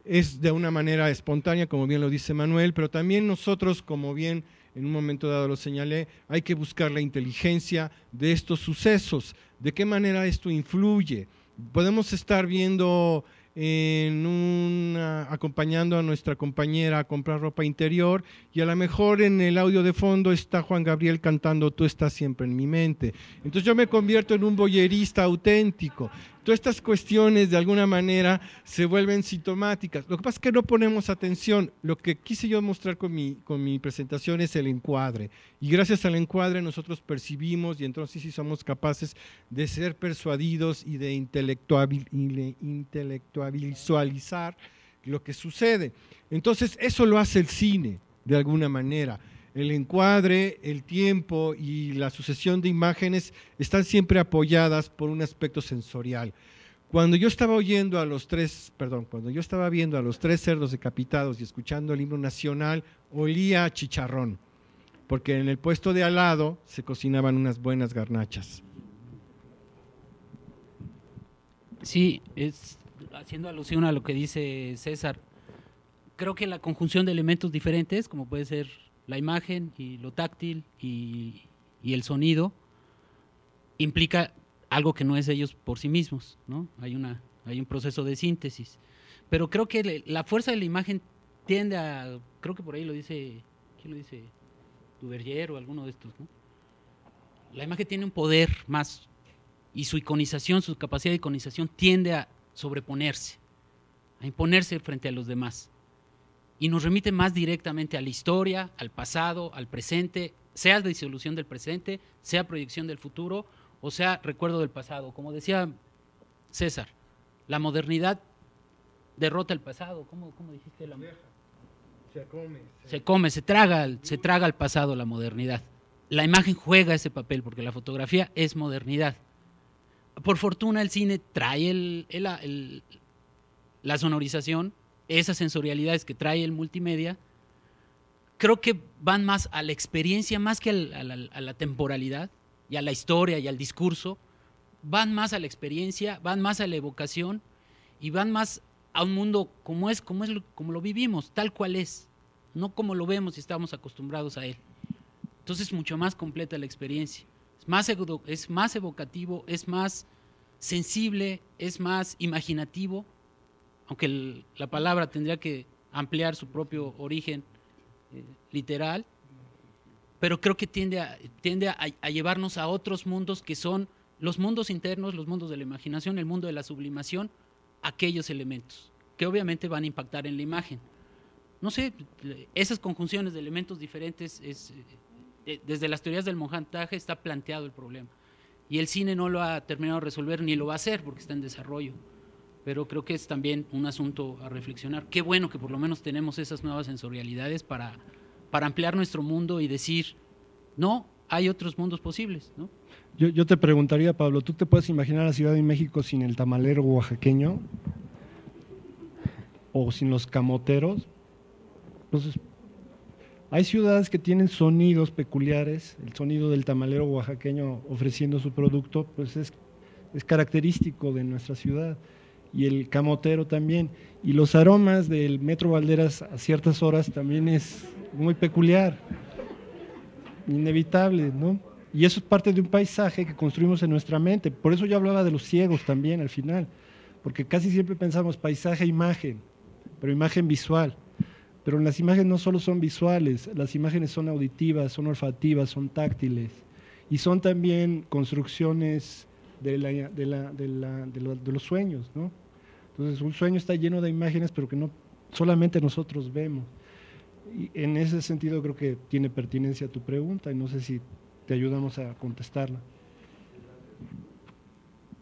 es de una manera espontánea, como bien lo dice Manuel, pero también nosotros, como bien en un momento dado lo señalé, hay que buscar la inteligencia de estos sucesos, de qué manera esto influye, podemos estar viendo en acompañando a nuestra compañera a comprar ropa interior y a lo mejor en el audio de fondo está Juan Gabriel cantando Tú estás siempre en mi mente. Entonces yo me convierto en un boyerista auténtico. Todas estas cuestiones de alguna manera se vuelven sintomáticas. Lo que pasa es que no ponemos atención. Lo que quise yo mostrar con mi, con mi presentación es el encuadre. Y gracias al encuadre nosotros percibimos y entonces sí somos capaces de ser persuadidos y de intelectualizar lo que sucede. Entonces eso lo hace el cine de alguna manera el encuadre, el tiempo y la sucesión de imágenes están siempre apoyadas por un aspecto sensorial. Cuando yo estaba oyendo a los tres, perdón, cuando yo estaba viendo a los tres cerdos decapitados y escuchando el himno nacional, olía a chicharrón, porque en el puesto de al lado se cocinaban unas buenas garnachas. Sí, es haciendo alusión a lo que dice César. Creo que la conjunción de elementos diferentes, como puede ser la imagen y lo táctil y, el sonido implica algo que no es ellos por sí mismos, ¿no? Hay, una, hay un proceso de síntesis. Pero creo que la fuerza de la imagen tiende a, creo que por ahí lo dice, ¿quién lo dice? Duverger o alguno de estos, La imagen tiene un poder más y su iconización, su capacidad de iconización tiende a sobreponerse, a imponerse frente a los demás y nos remite más directamente a la historia, al pasado, al presente, sea disolución del presente, sea proyección del futuro o sea recuerdo del pasado. Como decía César, la modernidad derrota el pasado. ¿Cómo, dijiste? La... Se come. Se... come, se traga, se traga el pasado la modernidad. La imagen juega ese papel porque la fotografía es modernidad. Por fortuna el cine trae la sonorización, esas sensorialidades que trae el multimedia, creo que van más a la experiencia, más que a, la, temporalidad y a la historia y al discurso, van más a la experiencia, van más a la evocación y van más a un mundo como es, como lo vivimos, tal cual es, no como lo vemos y estamos acostumbrados a él. Entonces es mucho más completa la experiencia. es más evocativo, es más sensible, es más imaginativo aunque la palabra tendría que ampliar su propio origen eh, literal, pero creo que tiende, a, llevarnos a otros mundos que son los mundos internos, los mundos de la imaginación, el mundo de la sublimación, aquellos elementos que obviamente van a impactar en la imagen. No sé, esas conjunciones de elementos diferentes, es, eh, eh, desde las teorías del montaje está planteado el problema. Y el cine no lo ha terminado de resolver ni lo va a hacer porque está en desarrollo pero creo que es también un asunto a reflexionar. Qué bueno que por lo menos tenemos esas nuevas sensorialidades para, ampliar nuestro mundo y decir, no, hay otros mundos posibles. ¿no? Yo, te preguntaría, Pablo, ¿tú te puedes imaginar la Ciudad de México sin el tamalero oaxaqueño? ¿O sin los camoteros? Entonces, hay ciudades que tienen sonidos peculiares, el sonido del tamalero oaxaqueño ofreciendo su producto, pues es característico de nuestra ciudad y el camotero también. Y los aromas del Metro Valderas a ciertas horas también es muy peculiar, inevitable, ¿no? Y eso es parte de un paisaje que construimos en nuestra mente. Por eso yo hablaba de los ciegos también al final, porque casi siempre pensamos paisaje, imagen, pero imagen visual. Pero las imágenes no solo son visuales, las imágenes son auditivas, son olfativas, son táctiles y son también construcciones de, la, de, la, de, la, de los sueños, ¿no? Entonces, un sueño está lleno de imágenes, pero que no solamente nosotros vemos. Y en ese sentido creo que tiene pertinencia tu pregunta y no sé si te ayudamos a contestarla.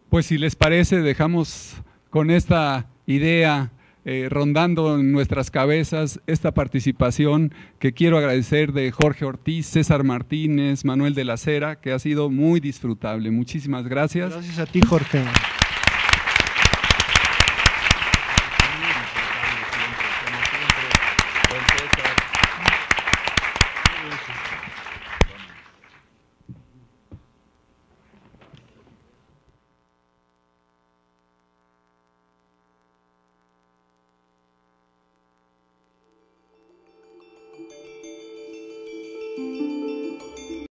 Pues si les parece, dejamos con esta idea eh, rondando en nuestras cabezas esta participación que quiero agradecer de Jorge Ortiz, César Martínez, Manuel de la Cera, que ha sido muy disfrutable. Muchísimas gracias. Gracias a ti, Jorge.